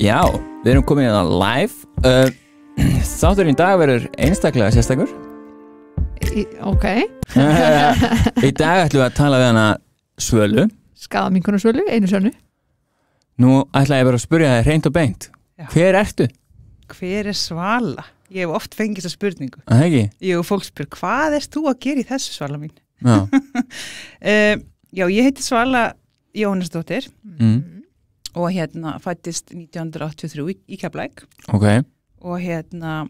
Já, við erum komin í hérna það live uh, Þátturinn í dag verður einstaklega sérstakur Í- Ok, Í dag ætlum við að tala við hana Svölu skaða minkunarsvölu, einu sönnu Nú ætla ég bara að spurja það reynd og beint Já. Hver ertu? hver er svala? Ég hef oft fengið þessa spurningu. Er Það ekki? Jú, fólk spyr, hvað erst þú að gera í þessu svala mín? Já, Um, já, ég heiti Svala Jónasdóttir mm og hérna fættist 1983 í, í Keflæk okay. og hérna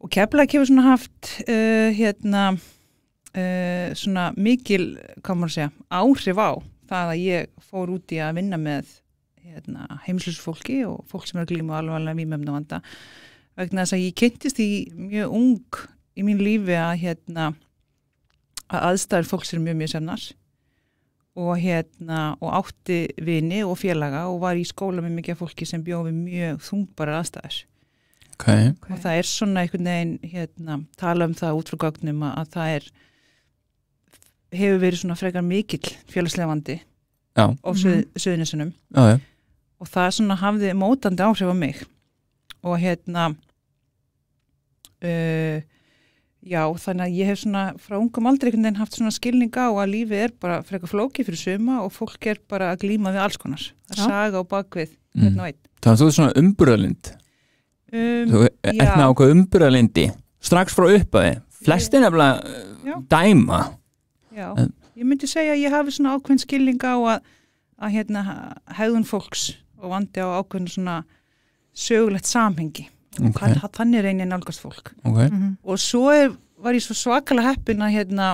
og Keflæk hefur svona haft uh, hérna uh, svona mikil segja, áhrif á það að ég fór úti að vinna með hérna, heimslusfólki og fólk sem er glímu alvarlega výmöfn og vanda vegna þess að ég kynntist í mjög ung í mín lífi að hérna að aðstæður fólks er mjög mjög semnars og, hérna, og átti vini og félaga og var í skóla með mikið fólki sem bjóði mjög þungbarar aðstæðis okay. og það er svona einhvern veginn hérna, tala um það út frá gagnum að það er hefur verið svona frekar mikill fjöluslefandi á söð, mhm. söðunisunum Já, ja. og það svona hafði mótandi áhrif á mig og hérna uh, Já, þannig að ég hef svona frá ungum aldrei einhvern veginn haft svona skilning á að lífi er bara frekar flóki fyrir suma og fólk er bara að glýma við alls konars, að Já. saga og bakvið mm. hérna og einn. Þannig að þú er svona umburðalind, um, þú ert með ákvað umburðalindi strax frá uppaði, flestin er bara uh, dæma. Já, en, ég myndi segja að ég hafi svona ákveðin skilning á að, að hérna, hegðun fólks og vandi á ákveðin svona sögulegt samhengi okay. Þann, þannig reynir nálgast fólk okay. mm -hmm. og svo er, var ég svo svakalega heppin að hérna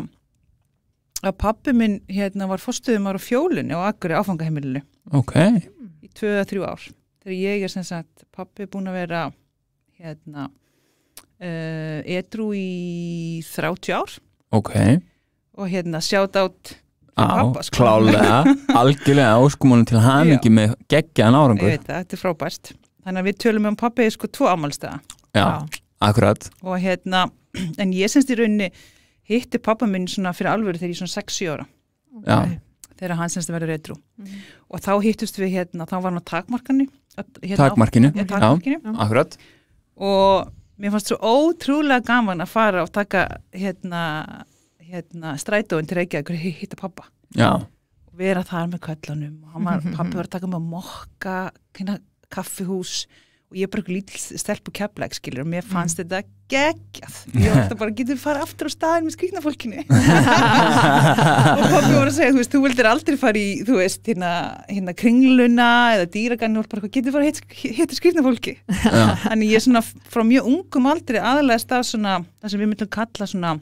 að pappi minn hérna var fórstuðumar á fjólunni á Akkuri áfangaheimilinu okay. í 2-3 ár þegar ég er sem sagt, pappi er búin að vera hérna uh, eh, edru í 30 ár og hérna sjátt átt Á, sko. klálega, algjörlega áskumónum til hann ekki með geggjaðan árangur. Ég veit það, þetta er frábært þannig að við tölum um pappi sko tvo ámálstöða og hérna, en ég syns í rauninni hitti pappa minn svona fyrir alvöru þegar ég svona 6-7 ára okay. þegar hann syns að verður reyndrú mm. og þá hittust við hérna, þá var hann á takmarkinu hérna, takmarkinu, á, takmarkinu. Já, akkurat og mér fannst svo ótrúlega gaman að fara og taka hérna, hérna strætóin til Reykjavík og hitta pappa já. og vera þar með köllunum og var, pappi var að taka með mokka kaffihús og ég er bara eitthvað lítil stelp og keflæk skilur og mér mm. fannst mm. þetta geggjað ég var alltaf bara, getur við fara aftur á staðin með skriknafólkinu og pappi voru að segja, þú veist, þú vildir aldrei fara í þú veist, hérna, hérna kringluna eða dýragann og bara, getur við fara að hitta skriknafólki en ég er svona, frá mjög ungum aldrei aðalegast af svona, það sem við myndum kalla svona,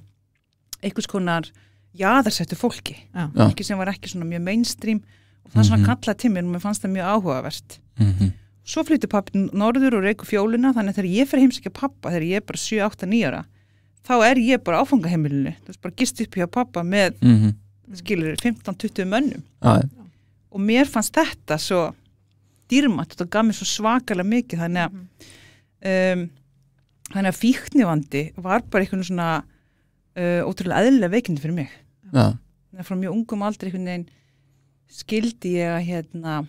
einhvers konar jaðarsættu fólki Já. ekki sem var ekki svona mjög mainstream og það mm -hmm. svona mhm. kallað til mér og mér fannst það mjög áhugavert mm -hmm. Svo flyttu pappin norður og reyku fjóluna þannig að þegar ég fer heimsækja pappa þegar ég er bara 7-8-9 ára þá er ég bara áfangaheimilinu þú veist bara gist upp hjá pappa með mm -hmm. skilur 15-20 mönnum ah, og mér fannst þetta svo dýrmatt og það gaf mér svo svakalega mikið þannig að mhm. um, þannig að fíknivandi var bara einhvern svona uh, ótrúlega aðlilega veikindi fyrir mig ah. þannig að frá mjög ungum aldrei einhvern veginn skildi ég að hérna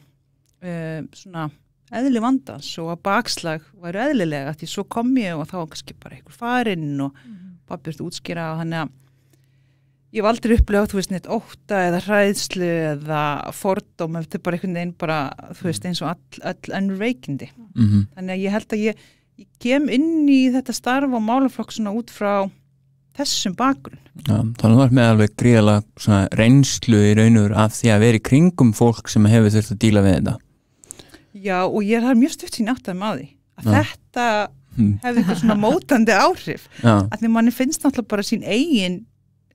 uh, svona eðli vandans og að bakslag væru eðlilega því svo kom ég og þá var kannski bara einhver farinn og mm -hmm. pappi ertu útskýra og þannig að ég var aldrei upplegað, þú veist, neitt óta eða hræðslu eða fordóm þetta er bara einhvern veginn bara, þú veist, eins og all, all unreikindi mm -hmm. þannig að ég held að ég, ég kem inn í þetta starf og málaflokk svona út frá þessum bakgrunn ja, Þannig var með alveg gríðala reynslu í raunur af því að vera í kringum fólk sem hefur þurft að díla við þetta Já og ég er það mjög stutt sín átt að maður að Já. þetta hmm. hefði eitthvað svona mótandi áhrif Já. að því manni finnst náttúrulega bara sín eigin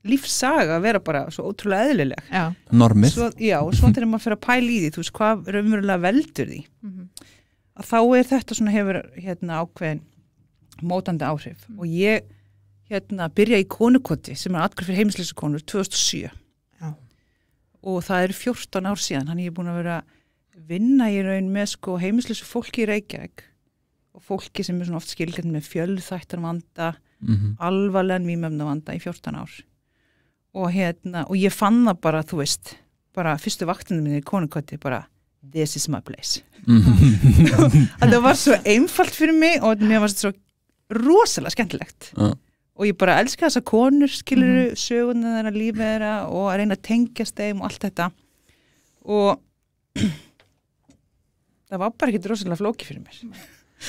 lífssaga að vera bara svo ótrúlega eðlileg já. normið svo, já, og svo þegar maður fyrir að pæla í því þú veist hvað raunverulega veldur því mm -hmm. að þá er þetta svona hefur hérna ákveðin mótandi áhrif mm -hmm. og ég hérna byrja í konukoti sem er aðgraf fyrir heimsleisa konur 2007 já. og það eru 14 ár síðan hann er búin að vera vinna í raun með sko heimislösu fólki í Reykjavík og fólki sem er svona oft skilgjörn með fjöldþættan vanda mm -hmm. alvarlegan výmöfna vanda í 14 ár og hérna og ég fann það bara, þú veist bara fyrstu vaktinu minni í konungkvöti bara this is my place mhm. að það var svo einfalt fyrir mig og mér var svo rosalega skemmtilegt uh. og ég bara elska þess að konur skilur mm. söguna þeirra, lífið þeirra og að reyna að tengja stegum og allt þetta og það var bara ekki drosalega flóki fyrir mér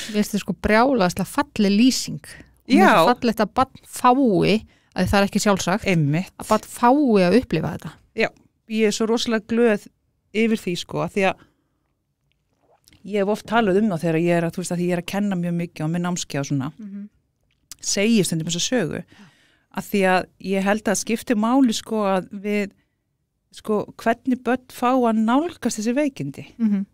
Við veistu sko brjálaðslega falli lýsing fallið þetta bann fái að það er ekki sjálfsagt Einmitt. að bann fái að upplifa þetta Já, ég er svo rosalega glöð yfir því sko að því að ég hef oft talað um það þegar ég er að, veist, að ég er að kenna mjög mikið á minn ámskja og svona mm -hmm. segir stundum þess að sögu ja. að því að ég held að skipti máli sko að við sko hvernig börn fá að nálgast þessi veikindi mm -hmm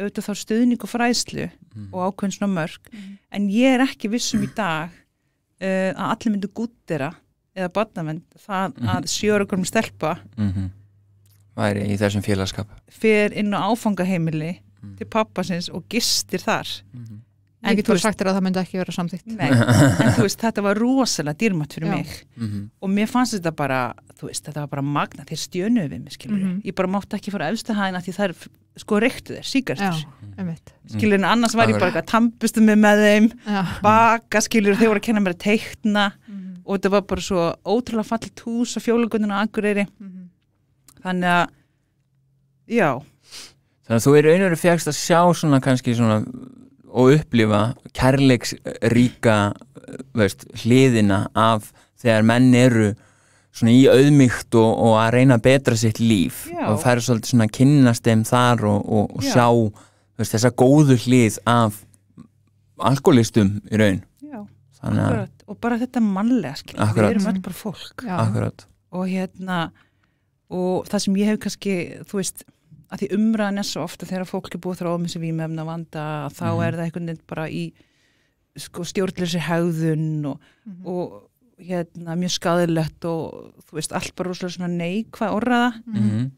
auðvitað þá stuðning og fræðslu mm. og ákveðin svona mörg mm. en ég er ekki vissum í dag uh, að allir myndu gúttera eða barnavend það -hmm. að sjórakurum stelpa -hmm. væri í þessum félagskap fyrir inn á áfangaheimili mhm. til pappasins og gistir þar Ég get bara sagt þér að það myndi ekki vera samþýtt Nei, en þú veist, þetta var rosalega dýrmatt fyrir Já. mig mm -hmm. og mér fannst þetta bara, þú veist, þetta var bara magna, þeir stjönuði við mig, skilur mm -hmm. ég bara mátti ekki fara að auðvitað hægna því það er sko reyktu þeir, síkastur mm. skilur en annars var ég bara eitthvað tampustu mig með þeim, Já. baka skilur og þeir voru að kenna mér að teikna mm. og þetta var bara svo ótrúlega fallit hús og fjólugununa og angureyri mm. þannig að já þannig að þú eru einhverju fjægst að sjá svona kannski svona og upplifa kærleiksríka veist, hliðina af þegar menn eru svona í auðmygt og, og að reyna að betra sitt líf Já. og færa svolítið svona að kynast þeim þar og, og, og sjá veist, þessa góðu hlið af alkoholistum í raun að... og bara þetta mannlega við erum öll bara fólk og hérna og það sem ég hef kannski þú veist, að því umræðan er svo ofta þegar fólk er búið þrá um þessi výmefna vanda þá mm -hmm. er það einhvern veginn bara í sko, stjórnleysi haugðun og mm -hmm hérna, mjög skadilegt og þú veist, allt bara úrslega svona neikvæð orraða mm -hmm.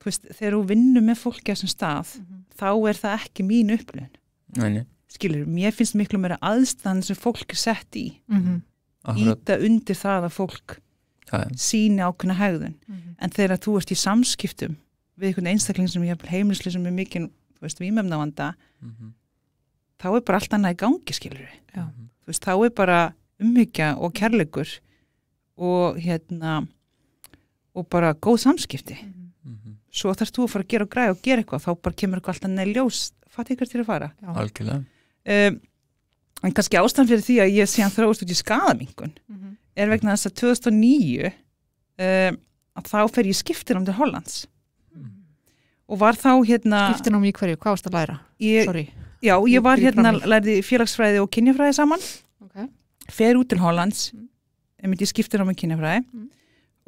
þú veist, þegar þú vinnur með fólki á þessum stað, mm -hmm. þá er það ekki mín upplun skilur, mér finnst miklu meira aðstæðan sem fólk er sett í mm -hmm. íta undir það að fólk síni ákveðna hegðun mhm. en þegar þú ert í samskiptum við einhvern einstakling sem ég hef heimlislega sem er mikinn, þú veist, vímöfnavanda mhm. þá er bara allt annað í gangi, skilur Já. Mhm. þú veist, þá er bara umhyggja og kærleikur og hérna og bara góð samskipti mm -hmm. svo þarfst þú að fara að gera og græða og gera eitthvað, þá bara kemur eitthvað alltaf neð ljós fatt ykkur til að fara um, en kannski ástæðan fyrir því að ég sé hann þróst út í skadamingun mm -hmm. er vegna þess að 2009 um, að þá fer ég skiptir um til Hollands mm -hmm. og var þá hérna skiptir um í hverju, hvað ást að læra? Ég, já, ég var hérna, lærði félagsfræði og kynjafræði saman okay fer út til Hollands mm. en myndi skipta námið kynjafræði mm.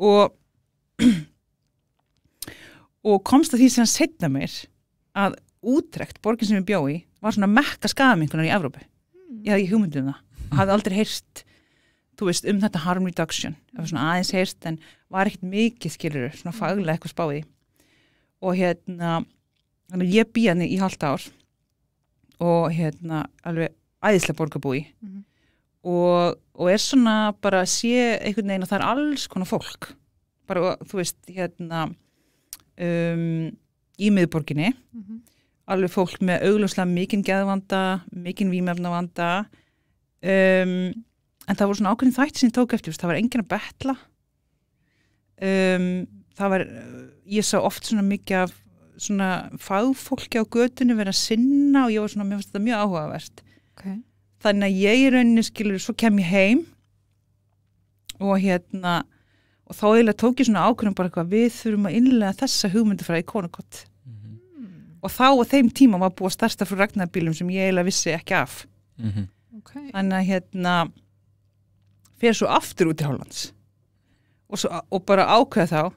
og og komst að því sem hann setna mér að útrekt borgin sem ég bjó í var svona mekka skafaminglunar í Evrópu mm. ég hafði hugmyndið um það og hafði aldrei heyrst þú veist um þetta harm reduction það var svona aðeins heyrst en var ekkert mikið skilur svona mm. faglega eitthvað spáði og hérna ég býði hann hérna í halda ár og hérna alveg æðislega borgarbúi mm -hmm og, og er svona bara að sé einhvern veginn að það er alls konar fólk bara þú veist hérna um, í miðborginni mm -hmm. alveg fólk með augljóslega mikinn geðvanda mikinn výmefnavanda um, en það voru svona ákveðin þætti sem ég tók eftir, það var enginn að betla um, það var ég sá oft svona mikið af svona fagfólki á götunni verið að sinna og ég var svona, mér finnst þetta mjög áhugavert okay þannig að ég í rauninni skilur svo kem ég heim og hérna og þá eiginlega tók ég svona ákveðum bara eitthvað við þurfum að innlega þessa hugmyndu frá íkonakott mm -hmm. og þá og þeim tíma var búið að starsta frá ragnarbílum sem ég eiginlega vissi ekki af mm -hmm. okay. þannig að hérna fyrir svo aftur út í Hálands og, svo, og bara ákveð þá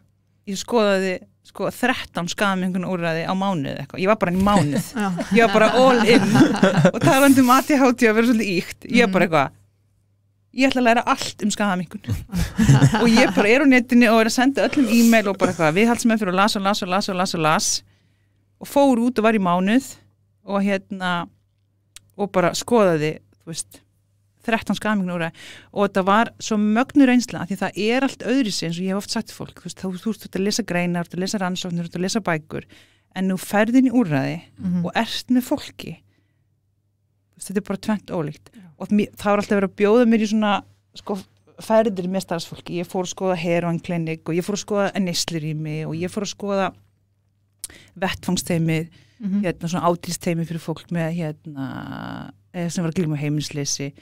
ég skoðaði sko 13 skamingun úrraði á mánuð eitthvað, ég var bara í mánuð ég var bara all in og talandi um aðtíð hátíð að vera svolítið íkt ég var bara eitthvað ég ætla að læra allt um skamingun og ég bara er á netinu og er að senda öllum e-mail og bara eitthvað, við halsum með fyrir að lasa og lasa og lasa og lasa og las og fór út og var í mánuð og hérna og bara skoðaði, þú veist 13 skamingnóra og þetta var svo mögnur einsla því það er allt öðri sér eins og ég hef oft sagt fólk þú veist, þú ert að lesa greinar, þú ert að lesa rannsóknir, þú ert að lesa bækur en nú ferðin í úrraði mm -hmm. og ert með fólki þetta er bara tvent ólíkt Já. og það var alltaf verið að bjóða mér í svona sko ferðir með starfsfólki ég fór að skoða hervangklinik og ég fór að skoða ennislirími og ég fór að skoða vettfangsteimið mm -hmm. hérna svona átilsteimið fyrir fólk með hérna eh, sem var að glíma heiminsleisi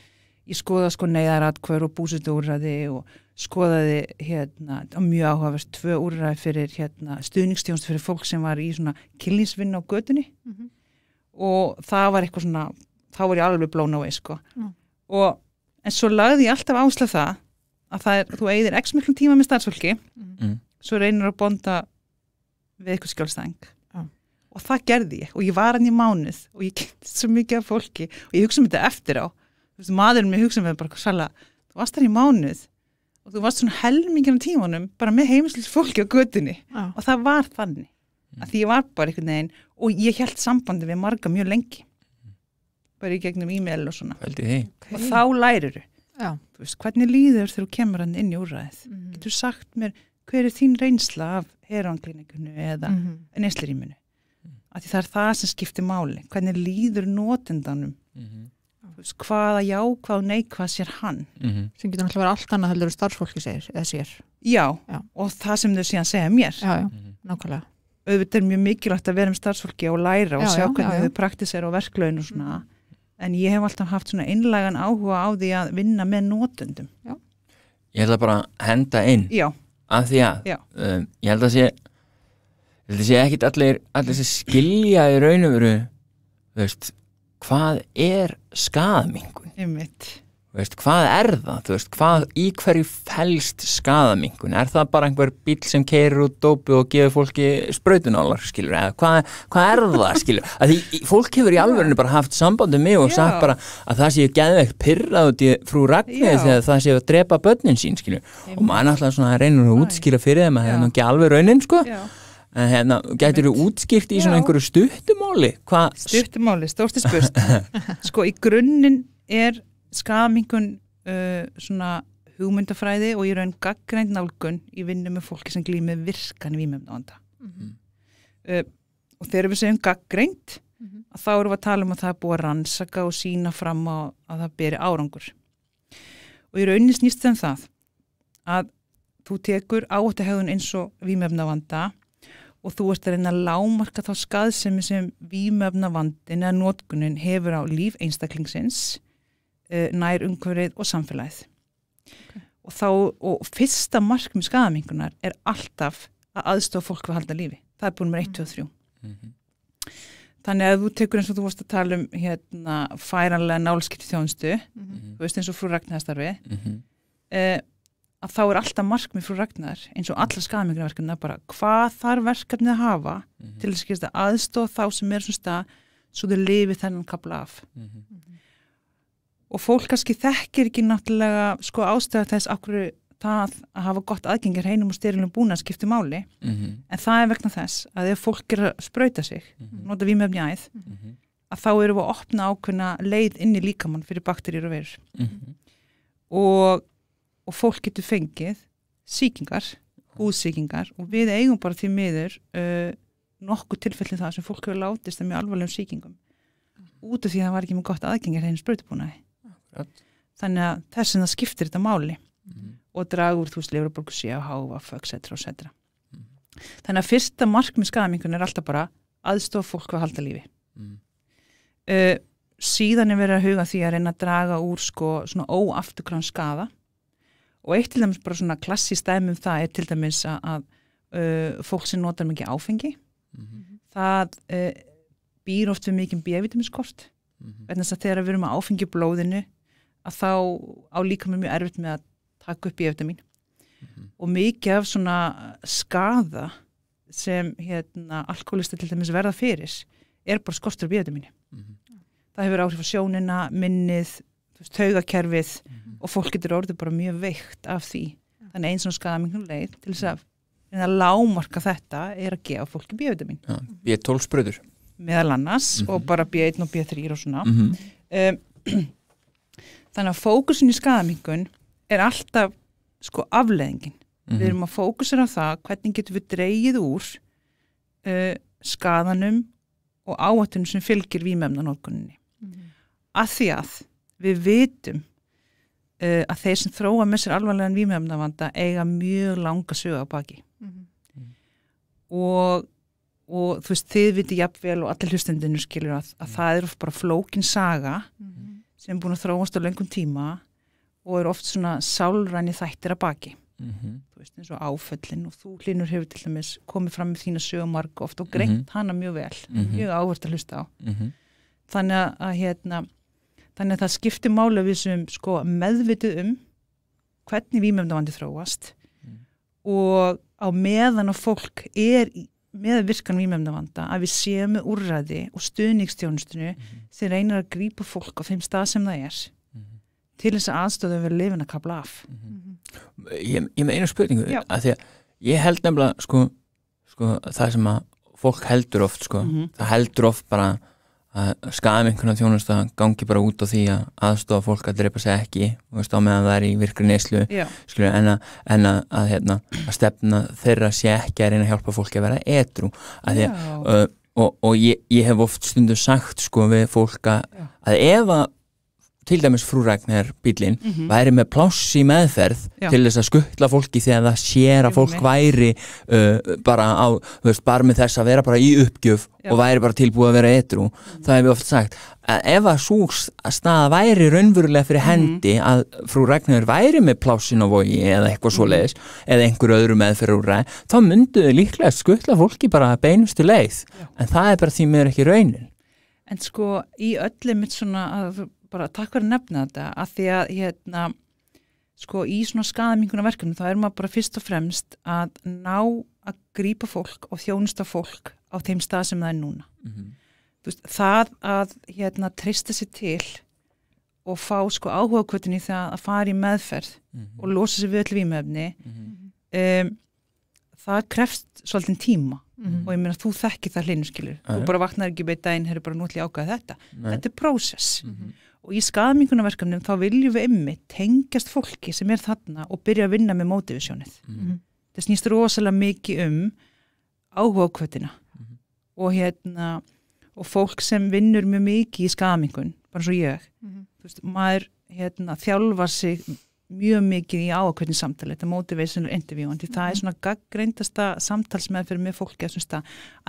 ég skoða sko neyðaratkvör og búsutu úrraði og skoðaði hérna, mjög áhafast tvö úrraði fyrir hérna, stuðningstjónst fyrir fólk sem var í svona killinsvinna á gödunni mm -hmm. og það var eitthvað svona þá var ég alveg blown away sko mm. og en svo lagði ég alltaf ásla það að það er, þú eigðir ekki miklum tíma með starfsfólki, mhm. mm. svo reynir að bonda við eitthvað skjálfstæng og það gerði ég og ég var hann hérna í mánuð og ég kynntist svo mikið af fólki og ég hugsa um þetta eftir á veist, maðurinn með hugsanum er bara svala, þú varst þar í mánuð og þú varst svona helmingin á tímanum bara með heimilis fólki á gödunni ah. og það var þannig mm. að því ég var bara einhvern veginn og ég held sambandi við marga mjög lengi mm. bara í gegnum e-mail og svona okay. og þá lærir ja. þú veist, hvernig líður þegar þú kemur hann inn í úrraðið mm. getur sagt mér hver er þín reynsla af heranglíningunni eða -hmm. neysliríminu -hmm. af því það er það sem skiptir máli hvernig líður notendanum -hmm veist, hvaða já, hvaða nei, hvað sér hann mm -hmm. sem getur náttúrulega allt annað heldur starfsfólki sér, sér. Já, já, og það sem þau síðan segja mér já, já, mm -hmm. nákvæmlega auðvitað er mjög mikilvægt að vera um starfsfólki og læra og sjá hvernig þau praktisera og verklaun og svona, mm -hmm. en ég hef alltaf haft svona einlegan áhuga á því að vinna með nótundum Ég held að bara henda inn af því að um, ég held að sé Þetta sé ekki allir, allir sem skilja í raunumuru, þú veist, hvað er skadamingun? Einmitt. Veist, hvað er það? Veist, hvað, í hverju fælst skadamingun? Er það bara einhver bíl sem keirir út dópi og gefur fólki spröytunálar? Hvað, hvað er það? Því, fólk hefur í alverðinu bara haft sambandi með og Já. sagt bara að það séu gæðveikt pyrrað út í frú ragnir þegar það séu að drepa börnin sín. Og maður er alltaf svona að reynur að útskýra fyrir þeim að það er náttúrulega alveg raunin sko. Já en hérna, getur þú útskýrt í svona Já. einhverju stuttumáli? Hva? Stuttumáli, stórti spurst sko, í grunninn er skamingun uh, svona hugmyndafræði og ég raun gaggrænt nálgun í vinnu með fólki sem glýmið virkan í výmjöfnavanda mm -hmm. uh, og þegar við segjum gaggrænt mm -hmm. þá erum við að tala um að það er búið að rannsaka og sína fram á að það beri árangur og ég raunist nýst sem það að þú tekur áttahegðun eins og výmjöfnavanda og þú ert að reyna að lámarka þá skaðsemi sem výmöfna vandin eða nótgunin hefur á líf einstaklingsins, eh, nær umhverfið og samfélagið. Okay. Og, þá, og fyrsta markmi skaðamingunar er alltaf að aðstofa fólk við halda lífi. Það er búin með 1, 2 og 3. Mm -hmm. Þannig að þú tekur eins og þú vorst að tala um hérna, færanlega nálskipti þjónstu, mm -hmm. þú veist eins og frú Ragnhæðstarfið, mm -hmm. eh, að þá er alltaf markmið frú Ragnar eins og mm. allra skamiðgrafverkefna bara hvað þarf verkefnið að hafa mm -hmm. til þess að aðstóð þá sem er svona stað svo þau lifið þennan kapla af mm -hmm. og fólk kannski þekkir ekki náttúrulega sko ástæða þess akkur það að hafa gott aðgengir heinum og styrilum búin að skipta máli mm -hmm. en það er vegna þess að ef fólk er að spröyta sig mhm. nota við með mjæð að þá eru við að opna ákveðna leið inn í líkamann fyrir bakterýr og verður mhm. og og fólk getur fengið síkingar, húsíkingar og við eigum bara því miður uh, nokkuð tilfelli það sem fólk hefur látist með alvarlegum síkingum út af því að það var ekki með gott aðgengir hreinu spröytubúnaði þannig að þess að það skiptir þetta máli mm -hmm. og dragur þú veist leifurborgu sé á háfa, fag, etc. og etc. Mm -hmm. þannig að fyrsta markmið skadamingun er alltaf bara aðstof fólk hvað halda lífi mm -hmm. uh, síðan er verið að huga því að reyna að draga úr sko, svona óafturkrann skada og eitt til dæmis bara svona klassistæmum það er til dæmis að, að uh, fólk sem notar mikið áfengi mm -hmm. það uh, býr oft við mikið bjævitaminskort mm -hmm. vegna þess að þegar við erum að áfengi blóðinu að þá á líka mjög erfitt með að taka upp bjævitamin mm -hmm. og mikið af svona skaða sem hérna, alkoholista til dæmis verða fyrir er bara skortur bjævitaminu mhm. það hefur áhrif á sjónina, minnið taugakerfið mm -hmm. og fólk getur orðið bara mjög veikt af því. Þannig eins og skamingum leið til þess að, að lámarka þetta er að gefa fólki bíövitamin. Ja, B12 spröður. Meðal annars mm -hmm. og bara B1 og B3 og svona. Mm -hmm. um, þannig að fókusin í skamingun er alltaf sko afleðingin. Við mhm. erum að fókusera á það hvernig getum við dreyið úr uh, skadanum og áhættunum sem fylgir výmemnanókunni. Mm -hmm. Að því að við vitum uh, að þeir sem þróa með sér alvarlegan výmjöfnavanda eiga mjög langa sög á baki mm -hmm. og, og þú veist þið viti jafnvel og allir hlustendinu skilur að, að mhm. það er bara flókin saga mm -hmm. sem er búin að þróast á lengum tíma og eru oft svona sálræni þættir að baki Mm -hmm. þú veist eins og áföllin og þú Linur hefur til dæmis komið fram með þína sögumark ofta og greitt mm -hmm. hana mjög vel mm -hmm. mjög áhvert að hlusta á mhm. þannig að hérna Þannig að það skiptir mála við sem sko, meðvitið um hvernig výmjöfnavandi þróast mm. og á meðan að fólk er með virkan výmjöfnavanda að við séum með úrraði og stuðningstjónustinu mm -hmm. sem reynir að grýpa fólk á þeim stað sem það er mm -hmm. til þess að aðstöðu verið lifin að kapla af. -hmm. Ég, ég með einu spurningu Já. að því að ég held nefnilega sko, sko það sem að fólk heldur oft sko, mhm. það heldur oft bara að skafum einhvern þjónust að gangi bara út á því að aðstofa fólk að drepa sig ekki og veist á meðan það er í virkri neyslu en, að, en að, að, hérna, að stefna þeirra sé ekki að reyna að hjálpa fólki að vera edru að því, uh, og, og ég, ég hef oft stundu sagt sko við fólka Já. að ef að til dæmis frúræknar bílinn mm -hmm. væri með pláss í meðferð Já. til þess að skuttla fólki þegar það sér að fólk væri uh, bara á, þú veist, bara með þess að vera bara í uppgjöf Já. og væri bara tilbúið að vera etru, mm -hmm. það hefur oft sagt að ef að svo staða væri raunverulega fyrir mhm. hendi mm -hmm. að frúræknar væri með plássin og vogi eða eitthvað mhm. svo leiðis, eða einhver öðru meðferðurræð, þá mynduðu líklega skuttla fólki bara að beinustu leið Já. en það er bara því mér ekki raunin En sko í öllum mitt svona að bara takk fyrir að nefna þetta að því að hérna, sko, í svona skaðaminguna verkefni þá er maður bara fyrst og fremst að ná að grýpa fólk og þjónusta fólk á þeim stað sem það er núna mm -hmm. veist, það að hérna, trista sér til og fá sko, áhugakvötin í það að fara í meðferð mm -hmm. og losa sér við öll výmöfni mm -hmm. um, það krefst svolítið tíma Mm -hmm. og ég meina þú þekki það hlinnu skilur Æ. þú bara vaknar ekki beita einn, hér er bara nútlið ákvæðið þetta Nei. þetta er prósess mm -hmm og í skamingunarverkefnum þá viljum við emmi tengjast fólki sem er þarna og byrja að vinna með mótivisjónið mm -hmm. það snýst rosalega mikið um áhuga ákvötina mm -hmm. og hérna og fólk sem vinnur mjög mikið í skamingun bara eins og ég mm -hmm. veist, maður hérna, þjálfar sig mjög mikið í ákveðin samtali þetta motivational interview en því það er mhm. svona gaggreindasta samtalsmeðferð með fólki að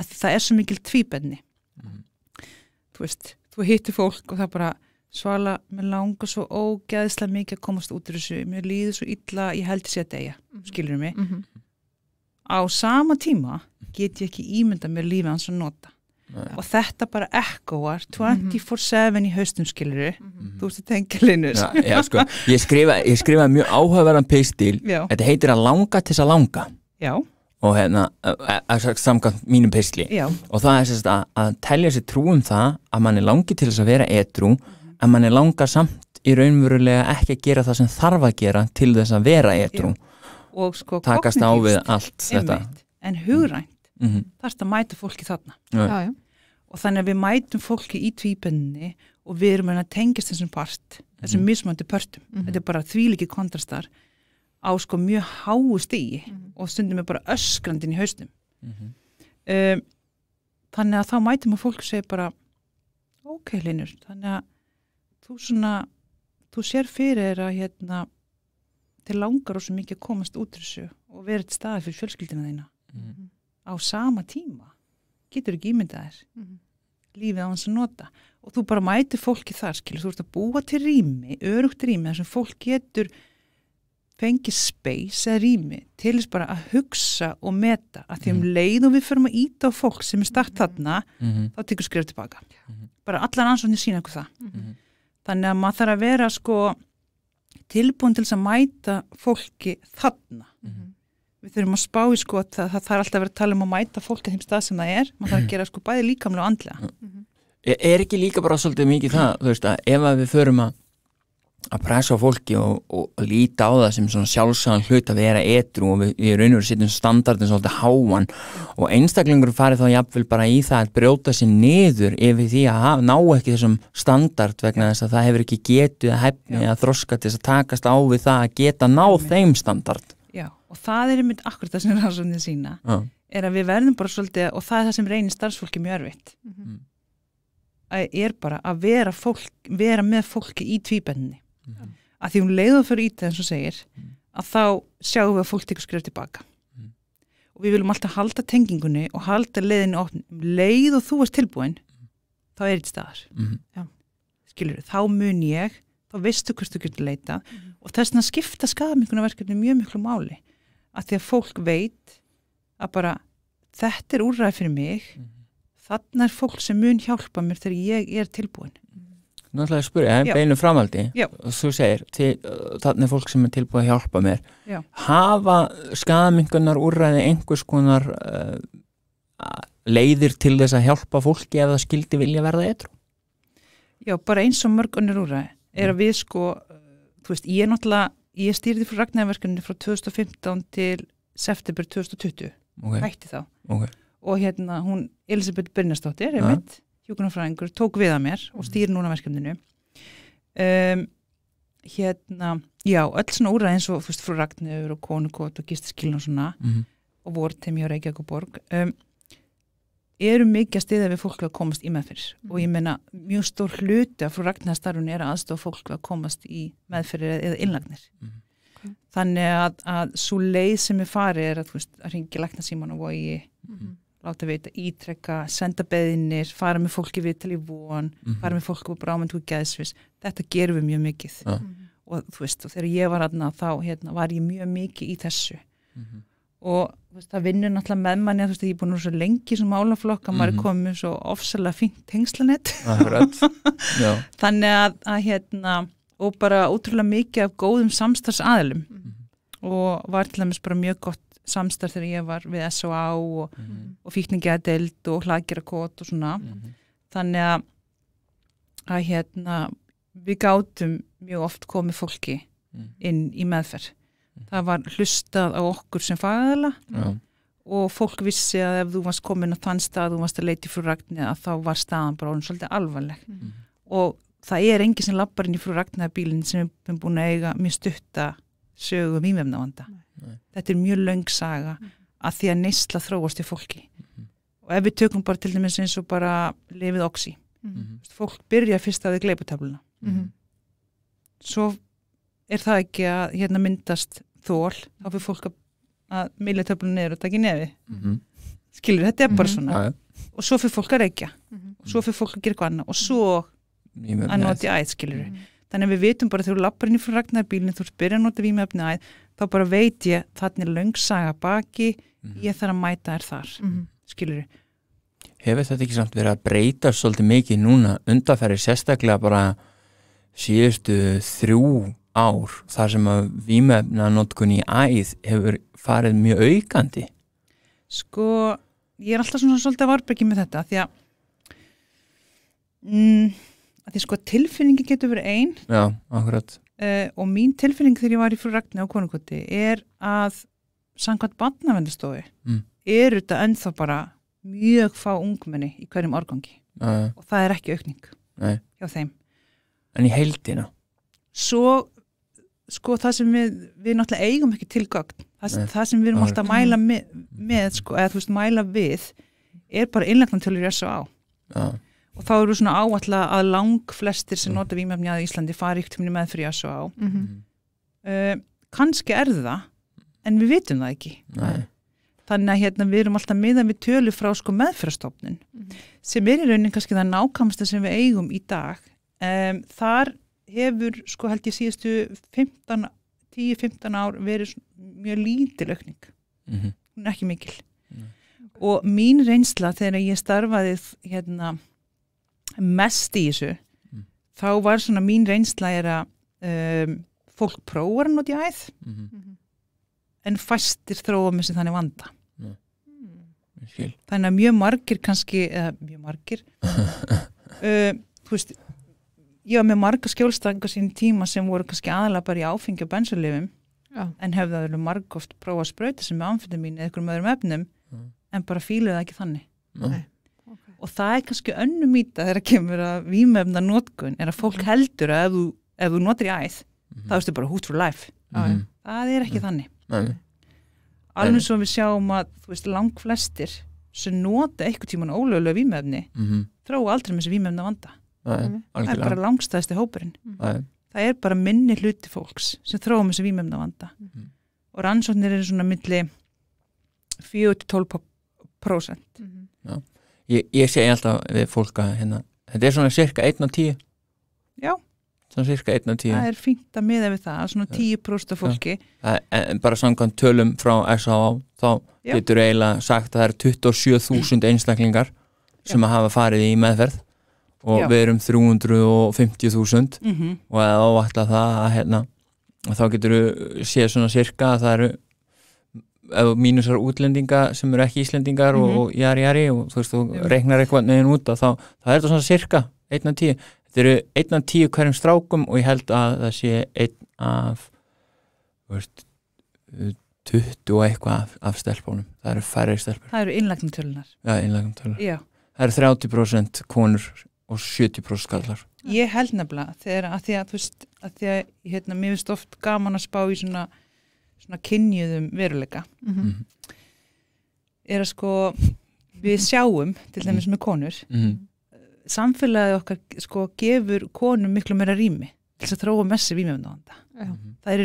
það er svo mikil tvíbenni mm -hmm. þú veist, þú hittir fólk og það bara Svala, mér langar svo ógæðislega mikið að komast út í þessu, mér líður svo illa ég heldur sér að deyja, mhm. skilur mig mm -hmm. á sama tíma get ég ekki ímynda mér lífið hans að nota Nei. og þetta bara ekkoar 24-7 mm -hmm. í haustum skilur mm -hmm. þú veist að tengja linus ja, ja, sko, ég skrifaði skrifa mjög áhugaverðan peistil, þetta heitir að langa til þess að langa já og hérna, e, e, e, samkvæmt mínum pistli og það er sérst að, að telja sér trú um það að mann er langið til þess að vera edru en mann er langa samt í raunverulega ekki að gera það sem þarf að gera til þess að vera eitthrú og sko takast á við allt einmitt, en hugrænt mm -hmm. þarst að mæta fólki þarna já, já. og þannig að við mætum fólki í tvípenninni og við erum að tengjast þessum part, þessum mm -hmm. mismöndi pörtum mm -hmm. þetta er bara þvíliki kontrastar á sko mjög háu stí mhm. og stundum er bara öskrandin í haustum um, mhm. ehm, þannig að þá mætum að fólk segja bara ok Linur, þannig að þú svona þú sér fyrir að hérna þeir langar og svo mikið að komast út þessu og vera eitt stað fyrir fjölskyldina þeina mm -hmm. Mm-hmm. á sama tíma getur ekki ímyndað þér mm -hmm. lífið á hans að nota og þú bara mæti fólki þar skilur, þú ert að búa til rými örugt rými þar sem fólk getur fengið space eða rými til þess bara að hugsa og meta að því um mm -hmm. leið og við förum að íta á fólk sem er startaðna mm-hmm. mm-hmm. þá tekur skrif tilbaka bara allar ansvöndin sína okkur það þannig að maður þarf að vera sko tilbúin til að mæta fólki þarna mm -hmm. við þurfum að spá í sko að það, það þarf alltaf að vera að tala um að mæta fólki þeim stað sem það er maður þarf að gera sko bæði líkamlega og andlega mm -hmm. Er ekki líka bara svolítið mikið það, þú veist að ef að við förum að að pressa á fólki og, og líta á það sem svona sjálfsagan hlut að vera etru og við, við raun og veru sittum standardin svolítið háan og einstaklingur farið þá jafnvel bara í það að brjóta sér niður ef því að hafa, ná ekki þessum standard vegna þess að það hefur ekki getið að hefni að þroska til þess að takast á við það að geta ná Já. þeim standard Já, og það er einmitt akkurat það sem er aðsöndin sína Já. er að við verðum bara svolítið og það er það sem reynir starfsfólki mjög erfitt mm -hmm. er bara að vera, fólk, vera með fólki í tvíbenni mm -hmm. að því hún leiður fyrir í það eins og segir mm -hmm. að þá sjáum við að fólk tekur skrif tilbaka mm -hmm. og við viljum alltaf halda tengingunni og halda leiðinu ofn um leið og þú erst tilbúin þá er þetta staðar mhm. skilur, þá mun ég þá veistu hversu þú getur leita mhm. og þess að skipta skafmyngunarverkefni mjög miklu máli að því að fólk veit að bara þetta er úrræð fyrir mig mhm. þannig er fólk sem mun hjálpa mér þegar ég er tilbúin Náttúrulega spyrja, en beinum framaldi Já. og þú segir, þannig er fólk sem er tilbúið að hjálpa mér Já. hafa skamingunar úrræði einhvers konar uh, leiðir til þess að hjálpa fólki ef það skildi vilja verða eitthvað? Já, bara eins og mörgunnir úrræði er að við sko, eh, þú veist, ég er náttúrulega ég stýrði frá Ragnarverkunni frá 2015 til september 2020 okay. hætti þá okay. og hérna hún Elisabeth Bernastóttir er mitt hjúkunarfræðingur, tók við að mér og stýr núna verkefninu um, hérna já, öll svona úræð eins og fyrst frú Ragnur og Konukot og Gistaskiln og svona mm -hmm. og vortem hjá Reykjavík og Borg um, eru mikið að stiða við fólk að komast í meðferð mm -hmm. og ég mhm. menna mjög stór hluti af frú Ragnastarfun er að aðstofa fólk að komast í meðferð eða innlagnir mm -hmm. okay. þannig að, að svo leið sem er farið er að, að ringi Lækna Simon og vogi mhm láta vita, ítrekka, senda beðinir fara með fólki við til í von mm -hmm. fara með fólki á brámyndu og gæðsvis þetta gerum við mjög mikið ja. og þú veist, og þegar ég var aðna þá hérna, var ég mjög mikið í þessu mm -hmm. og veist, það vinnur náttúrulega með manni, þú veist, ég er búin úr svo lengi sem álaflokka, mm -hmm. maður er mhm. komið svo ofsalega fint hengslanett þannig að, að hérna, og bara ótrúlega mikið af góðum samstags aðlum mhm. og var til dæmis bara mjög gott samstarf þegar ég var við S.O.A. og, mm -hmm. og fíkningiðadeild og hlagirakot og svona mm -hmm. þannig að, að hérna, við gátum mjög oft komið fólki mhm. inn í meðferð mhm. það var hlustað á okkur sem fagæðala og fólk vissi að ef þú varst komin á þann stað og þú varst að leiti frú ragnir að þá var staðan bara orðin svolítið alvarleg mhm. og það er engi sem lappar inn í frú ragnarbílinn sem er búin að eiga mjög stutta sögum um ímefnavanda Nei. þetta er mjög laung saga mm. að því að neysla þróast í fólki mm. og ef við tökum bara til dæmis eins og bara lefið oxi mm. fólk byrja fyrst að við gleiputabluna mhm. svo er það ekki að hérna myndast þól þá fyrir fólk að milja töflun neyru og taka í nefi mhm. skilur þetta er bara mhm. svona ja. og svo fyrir fólk að reykja og svo fyrir fólk að gera eitthvað annað og svo að noti aðeins skilur við þannig að við vitum bara þegar lappar inn í frá ragnarbílinu þú spyrja nota výmjöfni aðeins þá bara veit ég þannig er löngsaga baki mm -hmm. ég þarf að mæta þér þar mm -hmm. skilur ég Hefur þetta ekki samt verið að breyta svolítið mikið núna undanferði sérstaklega bara síðustu þrjú ár þar sem að výmjöfna notkun í æð hefur farið mjög aukandi Sko ég er alltaf svona svolítið að varpa ekki með þetta því að mm, að því sko tilfinningi getur verið einn uh, eh, og mín tilfinning þegar ég var í frú Ragnar á konungkvöti er að sangkvæmt barnavendastofi mm. er þetta ennþá bara mjög fá ungmenni í hverjum organgi uh. og það er ekki aukning Nei. hjá þeim En í heildina? Svo sko það sem við, við náttúrulega eigum ekki tilgögn það, það sem við erum alltaf að mæla með, með sko, eða þú veist mæla við er bara innlegnan til að resa á Já og þá eru svona áallega að lang flestir sem mm. nota výmjöfni að Íslandi fari yktum með frí að svo á mm -hmm. uh, kannski er það en við vitum það ekki Nei. þannig að hérna, við erum alltaf miðan við tölu frá sko meðfyrstofnun mm -hmm. sem er í raunin kannski það nákvæmsta sem við eigum í dag um, þar hefur sko held ég síðustu 10-15 ár verið mjög lítil aukning mm -hmm. hún er ekki mikil og mín reynsla þegar ég starfaði hérna mest í þessu mm. þá var svona mín reynsla er að um, fólk prófur hann út í æð mm -hmm. en fæstir þróa með sem þannig vanda mm. þannig að mjög margir kannski, eða mjög margir uh, þú veist ég var með marga skjólstanga sín tíma sem voru kannski aðalega bara í áfengi og bensulifum Já. en hefði aðeins margóft prófa að spröyta sem með amfittamínu eða einhverjum öðrum efnum en bara fíluði ekki þannig Nei og það er kannski önnum mýta þegar kemur að výmefna nótkun er að fólk mhm. heldur að ef þú, ef þú notur í æð mm -hmm. þá erstu bara hút for life mm -hmm. það er ekki mm -hmm. þannig Nei. alveg svo við sjáum að veist, lang flestir sem nota eitthvað tíman ólögulega výmefni mhm. þrá aldrei með þessi výmefna vanda Nei. Mhm. það er bara langstæðsti hópurinn það er bara minni hluti fólks sem þrá með þessi výmefna vanda og rannsóknir eru svona milli 4-12% Já ég, ég segi alltaf við fólk að hérna, þetta er svona cirka 1 á 10 já svona cirka 1 á 10 það er fínt að miða við það, svona 10% af fólki það, en bara samkvæmt tölum frá SAA þá já. getur eiginlega sagt að það er 27.000 einstaklingar sem já. að hafa farið í meðferð og já. við erum 350.000 mm -hmm. og ef ávætla það að hérna, þá getur við séð svona cirka að það eru mínusar útlendinga sem eru ekki íslendingar mm -hmm. og jari jari og þú veist, þú mm -hmm. regnar eitthvað nefn út að þá, það er þetta svona cirka, einn af tíu þetta eru einn af tíu hverjum strákum og ég held að það sé einn af veist, 20 og eitthvað af, af stelpunum, það eru færri stelpur það eru innlagnumtölunar ja, það eru 30% konur og 70% skallar ég held nefnilega þegar að því að þú veist, að því að hérna, mér finnst oft gaman að spá í svona svona kynjuðum veruleika mm -hmm. er að sko við sjáum til dæmis með konur mm -hmm. samfélagið okkar sko gefur konum miklu meira rými til þess að þróa messi výmjöfnda um það er,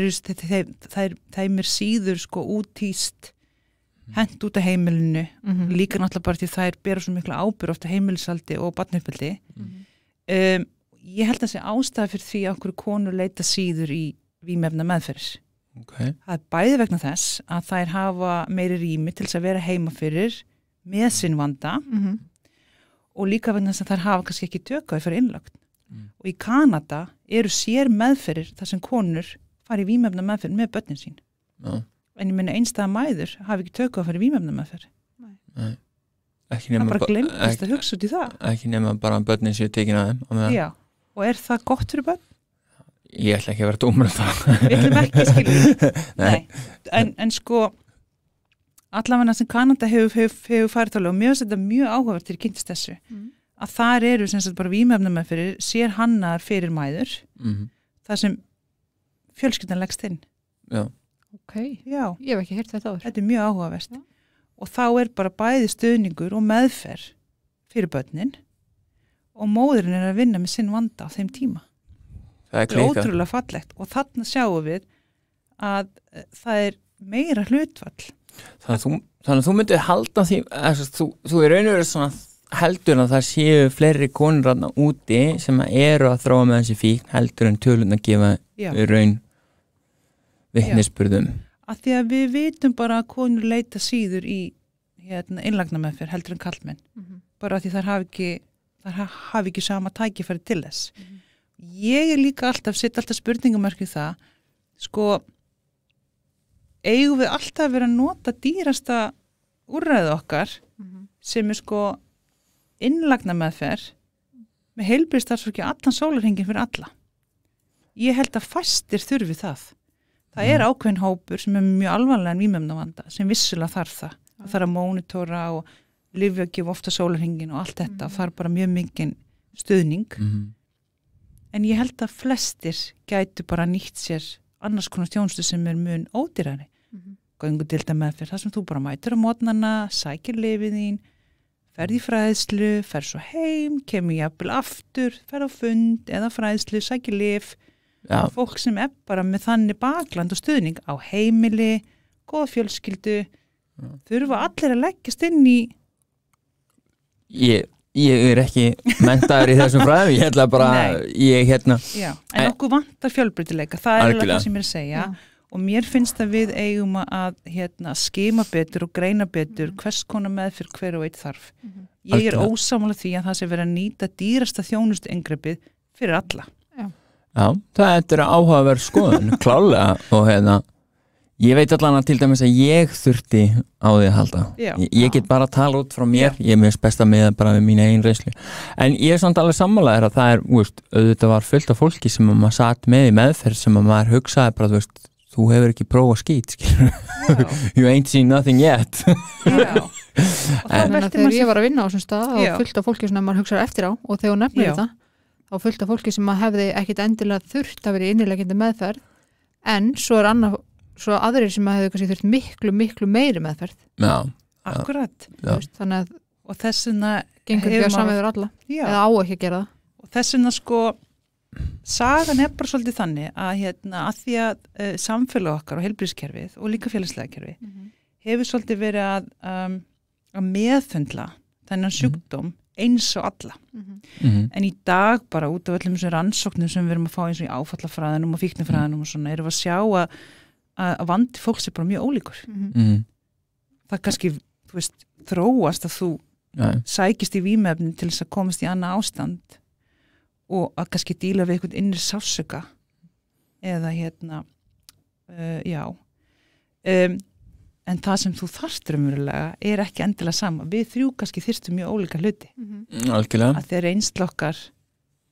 er, er mér síður sko útýst hend út af heimilinu mm -hmm. líka náttúrulega bara því það er bera svo miklu ábyrg ofta heimilisaldi og batnirfjöldi mhm. um, ég held að það sé ástæða fyrir því að okkur konur leita síður í výmjöfna meðferðis Okay. Það er bæði vegna þess að þær hafa meiri rými til þess að vera heima fyrir með sinn vanda mm -hmm. og líka vegna þess að þær hafa kannski ekki tökau fyrir innlögn. Mm. Og í Kanada eru sér meðferir þar sem konur fari í výmefna meðferð með börnin sín. No. En ég minna einstæða mæður hafi ekki tökau að fara í výmefna meðferð. Nei. Nei. Það er bara glemtist að hugsa út í það. Ekki nema bara að börnin séu tekin að þeim. Já, og er það gott fyrir börn? Ég ætla ekki að vera dómur um það Við ætlum ekki, skiljum en, en sko allavega sem Kanada hefur hef, hef farið tala og mjög þetta mjög áhugavert til kynntist þessu mm. að þar eru sem sagt bara výmjöfnum með fyrir sér hannar fyrir mæður mm. þar sem fjölskyldan leggst inn Já. Ok, Já. ég hef ekki hirt þetta áður Þetta er mjög áhugavert Já. og þá er bara bæði stöðningur og meðferð fyrir börnin og móðurinn er að vinna með sinn vanda á þeim tíma það er ótrúlega fallegt og þannig sjáum við að eh, það er meira hlutfall þannig að þú, þannig að þú myndið halda því að þú, þú er raunverður svona heldur að það séu fleiri konur aðna úti sem að eru að þróa með þessi fíkn heldur en tölun að gefa Já. raun vittnespurðum að því að við vitum bara að konur leita síður í hérna, einlagna með fyrir heldur en kallmenn mm -hmm. bara að því þar hafi ekki þar hafi ekki sama tækifæri til þess mm -hmm ég er líka alltaf, setja alltaf spurningamörk í það, sko eigum við alltaf verið að nota dýrasta úrræðu okkar mm -hmm. sem er sko innlagna meðferð með heilbyrðstarfsfólki allan sólarhengin fyrir alla ég held að fæstir þurfi það það mm. er mhm. ákveðin hópur sem er mjög alvanlega en výmjöfna vanda sem vissulega þarf það það þarf að mónitóra og lifja að gefa ofta sólarhengin og allt þetta mm. þarf bara mjög mikið stuðning -hmm en ég held að flestir gætu bara nýtt sér annars konar stjónstu sem er mun ódýrari mm -hmm. gangu til þetta með fyrir það sem þú bara mætur á mótnana, sækir lefið þín ferð í fræðslu, ferð svo heim kemur jafnvel aftur ferð á fund eða fræðslu, sækir lef ja. fólk sem er bara með þannig bakland og stuðning á heimili góð fjölskyldu ja. þurfa allir að leggjast inn í Ég, ég er ekki mentaður í þessum fræðum ég held að bara ég, hérna, Já, en okkur vantar fjölbrytileika það er alveg það sem ég er að segja mm. og mér finnst að við eigum að hérna, skema betur og greina betur mm. hvers konar með fyrir hver og eitt þarf mm. ég er ósámála því að það sé verið að nýta dýrasta þjónustu engrepið fyrir alla Já, Já það er áhugaverð skoðun klálega og hérna Ég veit allan að til dæmis að ég þurfti á því að halda. Já, ég, ég get bara að tala út frá mér, já. ég er mest besta með bara með mín einn reynslu. En ég er samt alveg sammálaðir að það er, veist, auðvitað var fullt af fólki sem maður satt með í meðferð sem maður hugsaði bara, þú veist, þú hefur ekki prófað skýt, skilur. you ain't seen nothing yet. já. Og það velti maður sem ég var að vinna á þessum stað og fullt af fólki sem maður hugsaði eftir á og þegar hún nefnir þetta á fullt af fólki sem maður hefði ekkit endilega þurft að vera í innilegindi meðferð en svo er annað svo aðrir sem að hefðu kannski þurft miklu, miklu meiri meðferð já, Akkurat já. Veist, þannig að og þessuna gengur því að samiður alla já. eða á ekki að gera það og þessuna sko sagan er bara svolítið þannig að, hérna, að því að uh, samfélag okkar og helbrískerfið og líka félagslega kerfið mm -hmm. hefur svolítið verið að, um, að meðfundla þennan mhm. sjúkdóm mm -hmm. eins og alla mm -hmm. en í dag bara út af öllum rannsóknum sem við erum að fá eins og í áfallafræðanum og fíknifræðanum og svona erum við að sjá að að vandi fólks er bara mjög ólíkur mm -hmm. það kannski veist, þróast að þú ja. sækist í výmefnin til þess að komast í annað ástand og að kannski díla við einhvern innir sásöka eða hérna uh, já um, en það sem þú þarftur umverulega er ekki endilega sama við þrjú kannski þyrstum mjög ólíka hluti mm -hmm. að þeir reynslokkar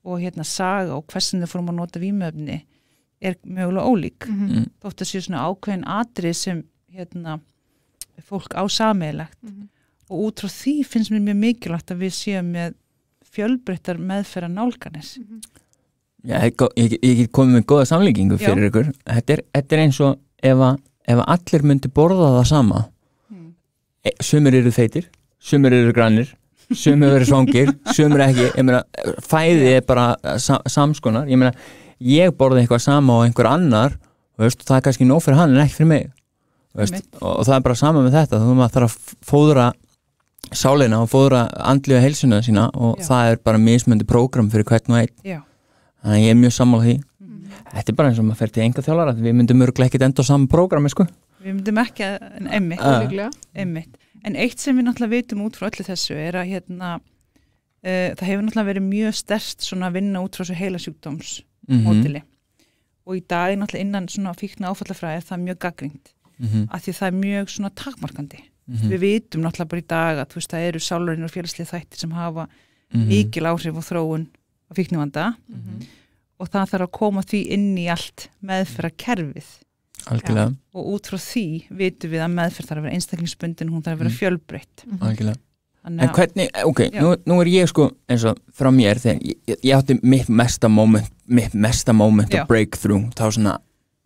og hérna saga og hversin þau fórum að nota výmefni er mögulega ólík mhm. mm -hmm. þótt að séu svona ákveðin atri sem hérna, fólk á sameilagt mm -hmm. og út frá því finnst mér mjög mikilvægt að við séum með fjölbreyttar meðferða nálganis mm -hmm. Já, ég get komið með goða samlíkingu fyrir Já. ykkur þetta er, þetta er eins og ef að, ef að allir myndi borða það sama mhm. e, sumir eru feitir sumir eru grannir sumir eru svangir, sumir ekki meina, fæði er bara sam, samskonar ég meina ég borði eitthvað sama og einhver annar og veist, það er kannski nóg fyrir hann en ekki fyrir mig veist, og, og það er bara sama með þetta þú maður þarf að fóðra sáleina og fóðra andlega heilsuna sína og Já. það er bara mismöndi prógram fyrir hvern og einn þannig að ég er mjög sammála því mm. þetta er bara eins og maður fer til enga þjálfara við myndum örglega ekkit enda á saman prógrami sko. við myndum ekki að, en emmitt uh. Ah. en eitt sem við náttúrulega veitum út frá öllu þessu er að hérna, uh, það hefur náttúrulega verið mjög stert svona að vinna út frá þessu heila sjúkdóms mm -hmm. mótili og í dag náttúrulega innan svona fíkna áfallafræði það er mjög gaggringt mm -hmm. af því það er mjög svona takmarkandi mm -hmm. við vitum náttúrulega bara í dag að veist, það eru sálurinn og félagslið þættir sem hafa mhm. mikil áhrif og þróun á fíknivanda mhm. og það þarf að koma því inn í allt meðferra kerfið ja, og út frá því vitum við að meðferð þarf að vera einstaklingsbundin hún þarf að vera mhm. fjölbreytt Algjörlega En hvernig, eh, ok, nú, nú er ég sko eins og frá mér þegar ég, ég átti mitt mesta moment, mitt mesta moment já. of breakthrough, þá svona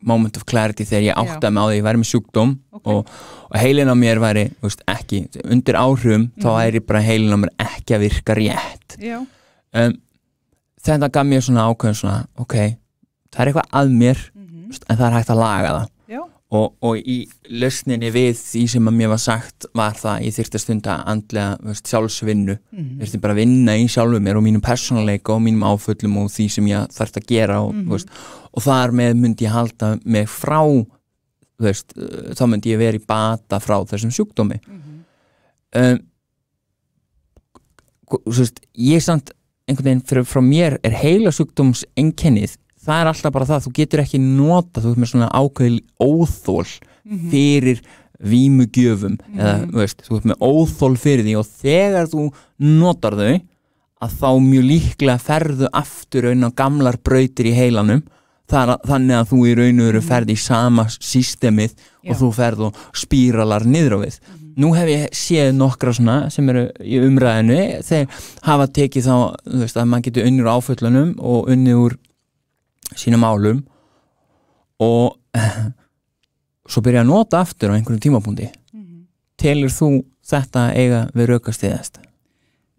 moment of clarity þegar ég átti að með á því ég væri með sjúkdóm okay. og, og heilin á mér væri, þú veist, ekki undir áhrifum, mm. þá er mhm. ég bara heilin á mér ekki að virka rétt um, þetta gaf mér svona ákveðin svona, ok það er eitthvað að mér mm -hmm. en það er hægt að laga það og, og í lausninni við því sem að mér var sagt var það að ég þyrst að stunda andlega veist, sjálfsvinnu mm -hmm. þyrst ég bara að vinna í sjálfu mér og mínum persónuleika og mínum áföllum og því sem ég þarf að gera og, mm -hmm. veist, og þar með myndi ég halda mig frá veist, þá myndi ég verið bata frá þessum sjúkdómi mm -hmm. um, Veist, ég er samt einhvern veginn fyrir, frá mér er heila sjúkdóms ennkennið það er alltaf bara það, þú getur ekki nota þú er með svona ákveðil óþól mhm. fyrir vímugjöfum mm -hmm. eða veist, þú er með óþól fyrir því og þegar þú notar þau að þá mjög líklega ferðu aftur auðvitað gamlar brautir í heilanum þar, þannig að þú í raun og veru mhm. ferði í sama sístemið Já. og þú ferðu spíralar niður á við mm -hmm. nú hef ég séð nokkra svona sem eru í umræðinu þegar hafa tekið þá veist, að maður getur unnur áföllunum og unnur sínum álum og svo byrja að nota aftur á einhverjum tímabúndi mm -hmm. telur þú þetta eiga við raukast í þess?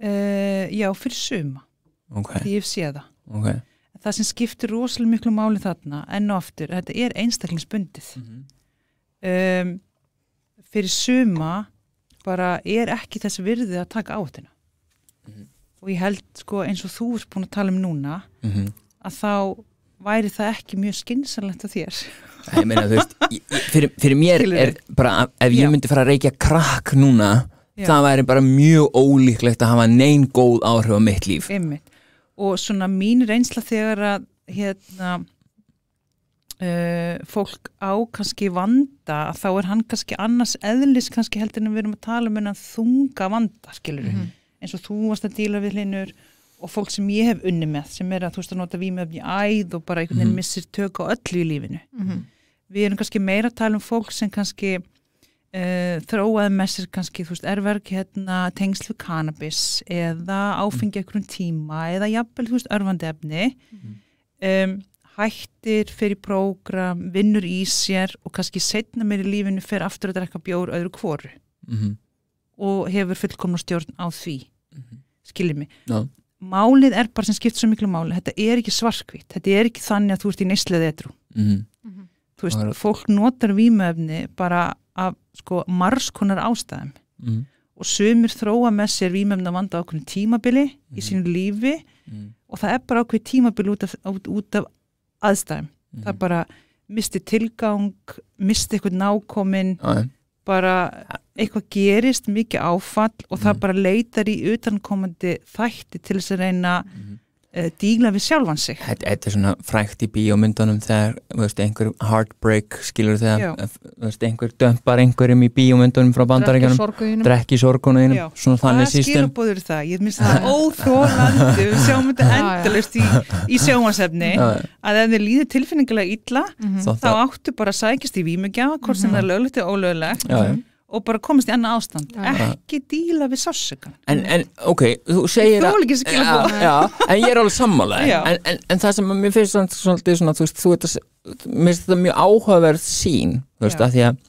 Uh, já, fyrir suma okay. því ég sé það okay. það sem skiptir rosalega miklu máli þarna enn og aftur, þetta er einstaklingsbundið mm -hmm. um, fyrir suma bara er ekki þess virðið að taka átina mm -hmm. og ég held sko eins og þú erst búin að tala um núna mhm. að þá væri það ekki mjög skynnsalegt að þér ég meina þú veist ég, fyrir, fyrir mér er bara ef ég myndi fara að reykja krakk núna Já. það væri bara mjög ólíklegt að hafa neyn góð áhrif á mitt líf Einmitt. og svona mín reynsla þegar að hérna uh, fólk á kannski vanda þá er hann kannski annars eðlis kannski heldur en við erum að tala um þunga vanda skilur við mm -hmm. eins og þú varst að díla við hlinnur og fólk sem ég hef unni með sem er að þú veist að nota výmöfni æð og bara einhvern veginn mhm. missir tök á öllu í lífinu mm -hmm. við erum kannski meira að tala um fólk sem kannski uh, eh, þróað með sér kannski þú veist erverk hérna tengslu kannabis eða áfengi ekkur um tíma eða jafnvel þú veist örfandi efni mm -hmm. um, hættir fyrir prógram, vinnur í sér og kannski setna mér í lífinu fyrir aftur að drekka bjór öðru kvoru mm -hmm. og hefur fullkomna stjórn á því mhm. skiljið mig málið er bara sem skipt svo miklu máli þetta er ekki svarkvít, þetta er ekki þannig að þú ert í neysleðið etru mm -hmm. þú veist, er... fólk notar výmöfni bara af sko margskonar ástæðum mm -hmm. og sömur þróa með sér výmöfni að vanda ákveðin tímabili mm -hmm. í mhm. sínu lífi mhm. og það er bara ákveðin tímabili út af, út af aðstæðum það er mhm. bara misti tilgang misti eitthvað nákomin bara eitthvað gerist, mikið áfall og það mm. bara leitar í utankomandi þætti til þess að reyna mm. uh, eh, dígla við sjálfan sig Þetta er svona frækt í bíómyndunum þegar veist, einhver heartbreak skilur þegar eh, veist, einhver dömpar einhverjum í bíómyndunum frá bandaríkanum drekki sorgunum Það skilur bóður það, ég minnst það óþólandi við sjáum þetta endalust í, í sjómasefni að ef þið líður tilfinningilega illa mm -hmm. þá áttu bara að sækjast í výmugjá hvort sem mhm. það er löglegt og ólöglegt og bara komast í annað ástand ja. ekki díla við sásökan en, en ok, þú segir að en ég er alveg sammálaði en, en, en það sem mér finnst svona, svona, svona þú veist, þú veist, mér finnst þetta mjög áhugaverð sín, þú veist, að því að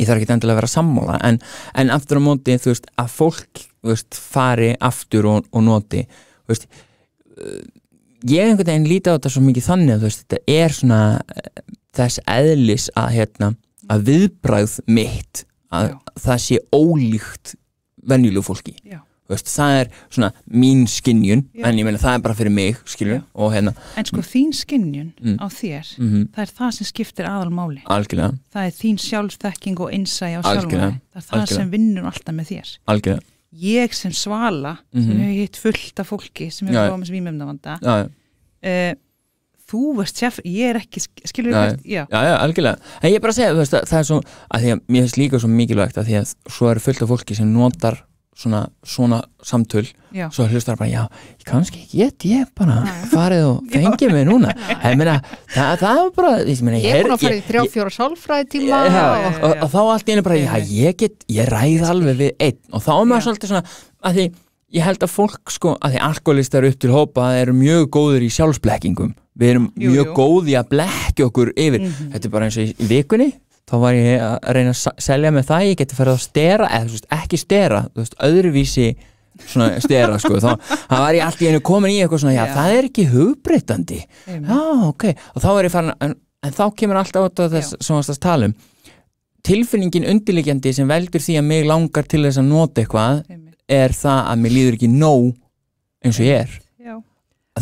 ég þarf ekki endilega að vera sammála en aftur á móti, þú veist, að fólk þú veist, fari aftur og, og noti, þú veist eh, ég einhvern veginn líti á þetta svo mikið þannig að þú veist, þetta er svona eh, þess eðlis að hérna, að viðbræð mitt að Já. það sé ólíkt venjulegu fólki veist, það er svona mín skinnjun en ég meina það er bara fyrir mig hérna. en sko þín skinnjun mm. á þér mm -hmm. það er það sem skiptir aðalmáli Algjörlega. það er þín sjálfstekking og innsæg á sjálfmáli það er það Algjörlega. sem vinnur alltaf með þér Algjörlega. ég sem svala mm -hmm. sem mhm. hefur hitt fullt af fólki sem hefur komið sem ímjöfnavanda uh, þú veist sjef, ég er ekki skilur já, já, já, algjörlega, en ég er bara að segja veist, að það er svo, að því að mér finnst líka svo mikilvægt að því að svo eru fullt af fólki sem notar svona, svona samtöl já. svo hlustar bara, já, kannski get ég bara farið og fengið mig núna en meina, það, það er bara ég, meina, ég er búin að fara í þrjá fjóra sálfræði tíma ja, og, og, og þá allt einu bara, já, ég get ég ræð alveg við einn og þá er maður svolítið svona, að því ég held að fólk sko, að því alkoholistar upp til hópa eru mjög góður í sjálfsblekkingum við erum jú, mjög jú. góði að blekja okkur yfir mm -hmm. þetta er bara eins og í vikunni þá var ég að reyna að selja með það ég geti ferið að stera, eða þú veist ekki stera þú veist, öðruvísi svona stera sko, þá var ég alltaf einu komin í eitthvað svona, já, já. það er ekki hugbreytandi já, ok, og þá er ég farin en, en þá kemur alltaf átt á þess svona stafs talum tilfinningin undirlegjandi sem veldur því að mig langar til þess að nota eitthvað Eimil. er það að mér líður ekki nóg eins og ég er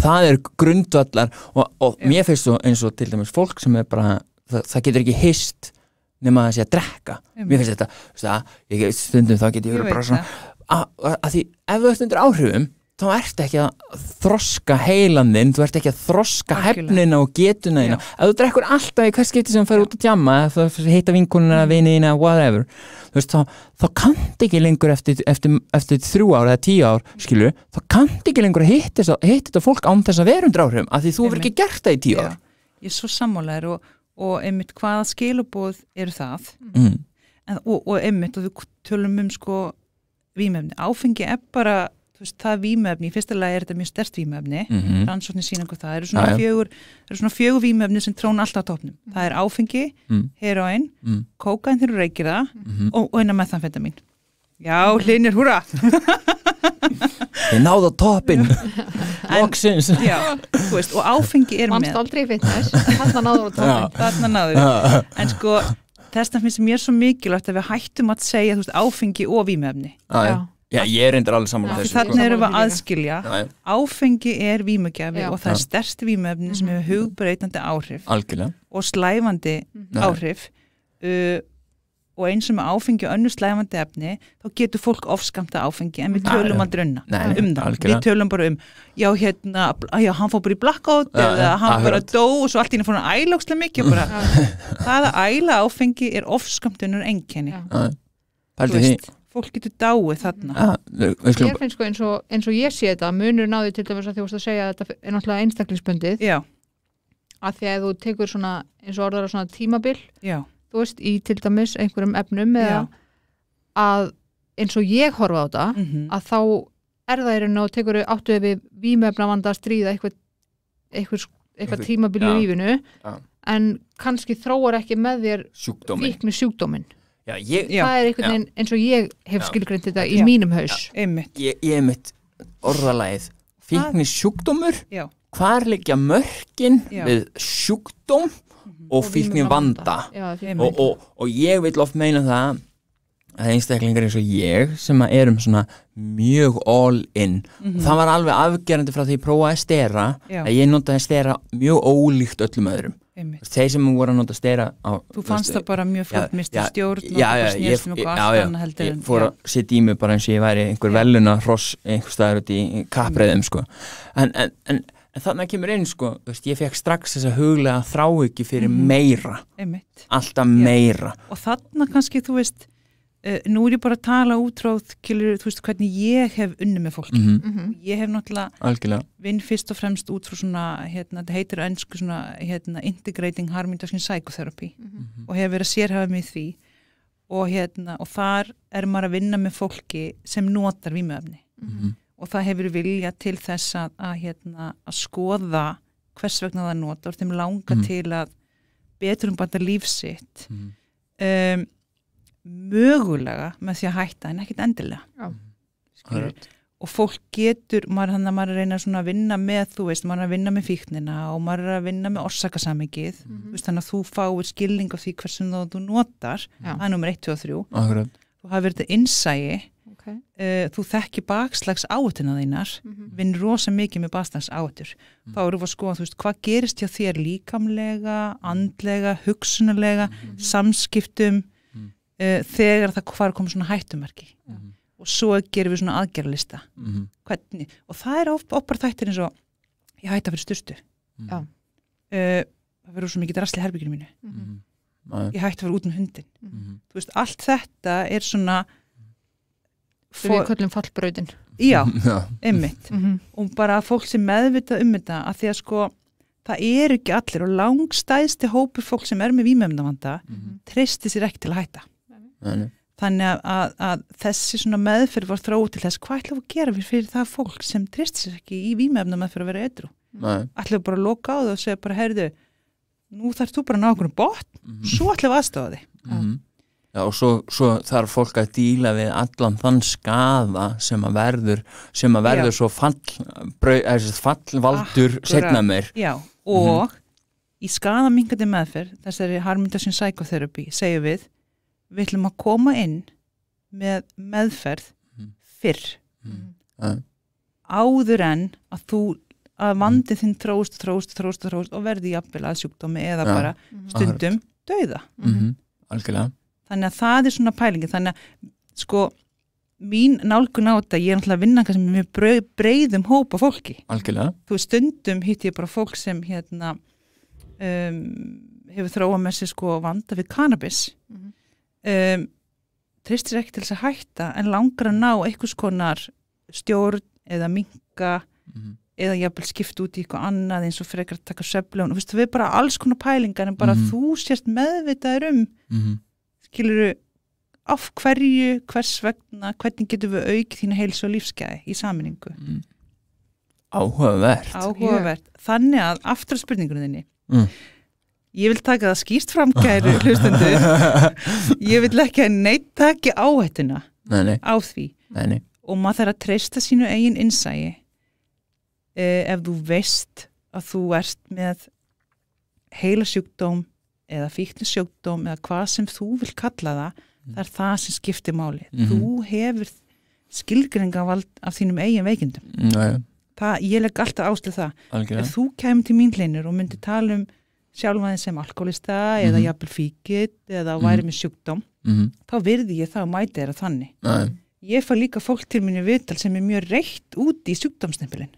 það er grundvallar og, og mér finnst þú eins og til dæmis fólk sem er bara, það, það getur ekki hist nema að það sé að drekka um. mér finnst þetta, það, ég, stundum þá getur ég verið bara svona að því ef þú ert undir áhrifum þá ert ekki að þroska heilandin, þú ert ekki að þroska Alkjörlega. hefnina og getuna þína að þú drekkur alltaf í hvers geti sem fer út að djamma það heita vinkunina, mm. viniðina, whatever þú veist, þá, þá kannt ekki lengur eftir, eftir, eftir þrjú ár eða tíu ár, mm. skilju, þá kannt ekki lengur að hitta þetta fólk án þess að verundra áhrifum af því þú verður ekki gert það í tíu ár Já. Ég er svo sammálaður og, og einmitt hvaða skilubóð eru það mm. en, og, og einmitt og við tölum um sko, vímefni, áfengi er bara veist, það výmöfni, í fyrsta lagi er þetta mjög stert výmöfni, mm -hmm. rannsóknir síningu það eru svona, fjögur, eru svona fjögur výmöfni sem trónu alltaf tópnum, það er áfengi mm. heroin, mm. kókain þegar þú reykir það -hmm. og, og eina meðanfetamin já, hlinir, húra ég náðu tópin loksins og áfengi er með mannst aldrei fitness, þarna náður þarna náður, en sko þess að finnst mér svo mikilvægt að við hættum að segja veist, áfengi og výmöfni já Já, ég er reyndar alveg saman á þessu. Þannig sko. erum við aðskilja. Áfengi er vímugjafi og það er stærst vímöfni sem mhm. hefur hugbreytandi áhrif Algjörlega. og slæfandi Nei. áhrif uh, og eins sem áfengi og önnu slæfandi efni, þá getur fólk ofskamta áfengi en við tölum aldrei um það. Um við tölum bara um, já, hérna, já, hann fór bara í blackout ja, eða hann bara dó og svo allt ína fór hann ælákslega mikið. Bara, það að æla áfengi er ofskamtunur enkenni. Paldið því fólk getur dáið mhm. þarna ah, ég finnst sko eins og, eins og ég sé þetta munur náðu til dæmis að þú vorust að segja að þetta er náttúrulega einstaklingsbundið já. að því að þú tekur svona eins og orðar á svona tímabil já. þú veist í til dæmis einhverjum efnum eða að eins og ég horfa á þetta mm -hmm. að þá er það erinn og tekur áttuðið við výmefna vanda að stríða eitthvað, eitthvað, eitthvað tímabil í lífinu en kannski þróar ekki með þér sjúkdómin. fíknu sjúkdóminn Já, ég, já, það er einhvern veginn eins og ég hef skilgreynd þetta í mínum haus ég hef mitt orðalæð fíknir sjúkdómur hvar leggja mörgin við sjúkdóm mhm. og, og fíknir vanda, vanda. Já, og, og, og ég vil oft meina það að einstaklingar eins og ég sem erum svona mjög all in mm -hmm. það var alveg afgerandi frá því að ég prófaði að stera að ég notaði að stera mjög ólíkt öllum öðrum Einmitt. þeir sem voru að nota stera á, þú fannst það bara mjög flott mistu stjórn um já, já, og snýrstum og allt annað heldur ég fór að setja í mig bara eins og ég væri einhver veluna hross einhver staðar út í kapreðum sko. en, en, en, en þannig að kemur einn sko, veist, ég fekk strax þess að huglega þrá ekki fyrir mm -hmm. meira Einmitt. alltaf meira já. og þannig kannski þú veist Uh, nú er ég bara að tala útráð kilur, þú veist hvernig ég hef unni með fólki mm -hmm. ég hef náttúrulega Algjörlega. vinn fyrst og fremst út frá svona hérna, þetta heitir önsku svona hérna, integrating harm induction psychotherapy mm -hmm. og hef verið að sérhafa mig því og, hérna, og þar er maður að vinna með fólki sem notar vímöfni mm -hmm. og það hefur vilja til þess að, að, hérna, að skoða hvers vegna það notar og þeim langa mhm. til að betur um bara lífsitt um mhm. ehm, mögulega með því að hætta en ekkit endilega Já, mhm. og fólk getur maður hann að maður að reyna svona að vinna með þú veist, maður að vinna með fíknina og maður að vinna með orsakasamikið mm -hmm. veist, þannig að þú fáir skilning á því hversum þú, þú notar, Já. það er nummer 1, 2 og 3 Akkurat. þú hafi verið einsægi okay. uh, þú þekki bakslags átina þínar, mm -hmm. vinn rosa mikið með bakslags átur, mm -hmm. þá eru við að skoða þú veist, hvað gerist hjá þér líkamlega andlega, hugsunarlega mhm. samskiptum uh, þegar það hvar kom svona hættumarki mm -hmm. og svo gerum við svona aðgerðalista mm -hmm. og það er opar þættir eins og ég hætta fyrir styrstu mm -hmm. uh, eh, það verður svo mikið drasli herbygjum mínu ég mhm. mhm. hætta fyrir út með um hundin mhm. þú veist, allt þetta er svona við köllum fallbröðin já, ummitt og bara fólk sem meðvitað um þetta að því að sko það er ekki allir og langstæðsti hópur fólk sem er með výmjöfndavanda mm -hmm. treysti sér ekki til að hætta Nei. þannig að, að þessi svona meðferð var þróið til þess hvað ætlum við að gera fyrir, fyrir það fólk sem trist sér ekki í výmefnum að fyrir að vera öðru ætlum við bara að loka á það og segja bara heyrðu, nú þarf þú bara að ná okkur bort, mm -hmm. svo ætlum við aðstofa þig mm -hmm. Já og svo, svo þarf fólk að díla við allan þann skafa sem að verður sem að verður Já. svo fall, eh, fallvaldur segna mér Já mhm. og mm -hmm. í skaðamingandi meðferð þessari harmindasjón psykotherapy segjum við við ætlum að koma inn með meðferð mhm. fyrr mhm. mm. áður en að þú að vandi mm. þinn tróst, tróst, tróst, tróst og verði jafnvel að sjúkdómi eða ja. bara mhm. stundum dauða -hmm. þannig að það er svona pælingi þannig að sko mín nálgun á þetta, ég er náttúrulega að vinna kannski með breyðum hópa fólki Algjörlega. þú stundum hitt ég bara fólk sem hérna um, hefur þróa með sér sko vanda við kannabis mm -hmm um, tristir ekki til þess að hætta en langar að ná einhvers konar stjórn eða minga mm -hmm. eða jafnvel skipta út í eitthvað annað eins og frekar að taka söflun og veist, við bara alls konar pælingar en bara mm -hmm. þú sérst meðvitaður um mm -hmm. skiluru af hverju, hvers vegna hvernig getur við aukið þína heils og lífsgæði í saminningu mhm. Áhugavert Áhugavert, yeah. þannig að aftur spurningunni þinni mm. Ég vil taka það skýrst fram, kæru hlustundur. Ég vil ekki að neitt taka áhættuna á því. Nei, nei. Og maður þarf að treysta sínu eigin innsægi eh, ef þú veist að þú ert með heila sjúkdóm eða fíknisjúkdóm eða hvað sem þú vil kalla það, mm. það er það sem skiptir máli. Mm -hmm. Þú hefur skilgringavald af þínum eigin veikindum. Nei. Mm, það, ég legg alltaf áslið það. Algjörða. Ef þú kemur til mín hleinur og myndir tala um sjálfmaðin sem alkoholista mm -hmm. eða mhm. jafnvel fíkitt eða mhm. væri mm -hmm. með sjúkdóm mm -hmm. þá virði ég það að mæta þér að þannig Nei. ég fá líka fólk til minni viðtal sem er mjög reitt úti í sjúkdómsnefnilin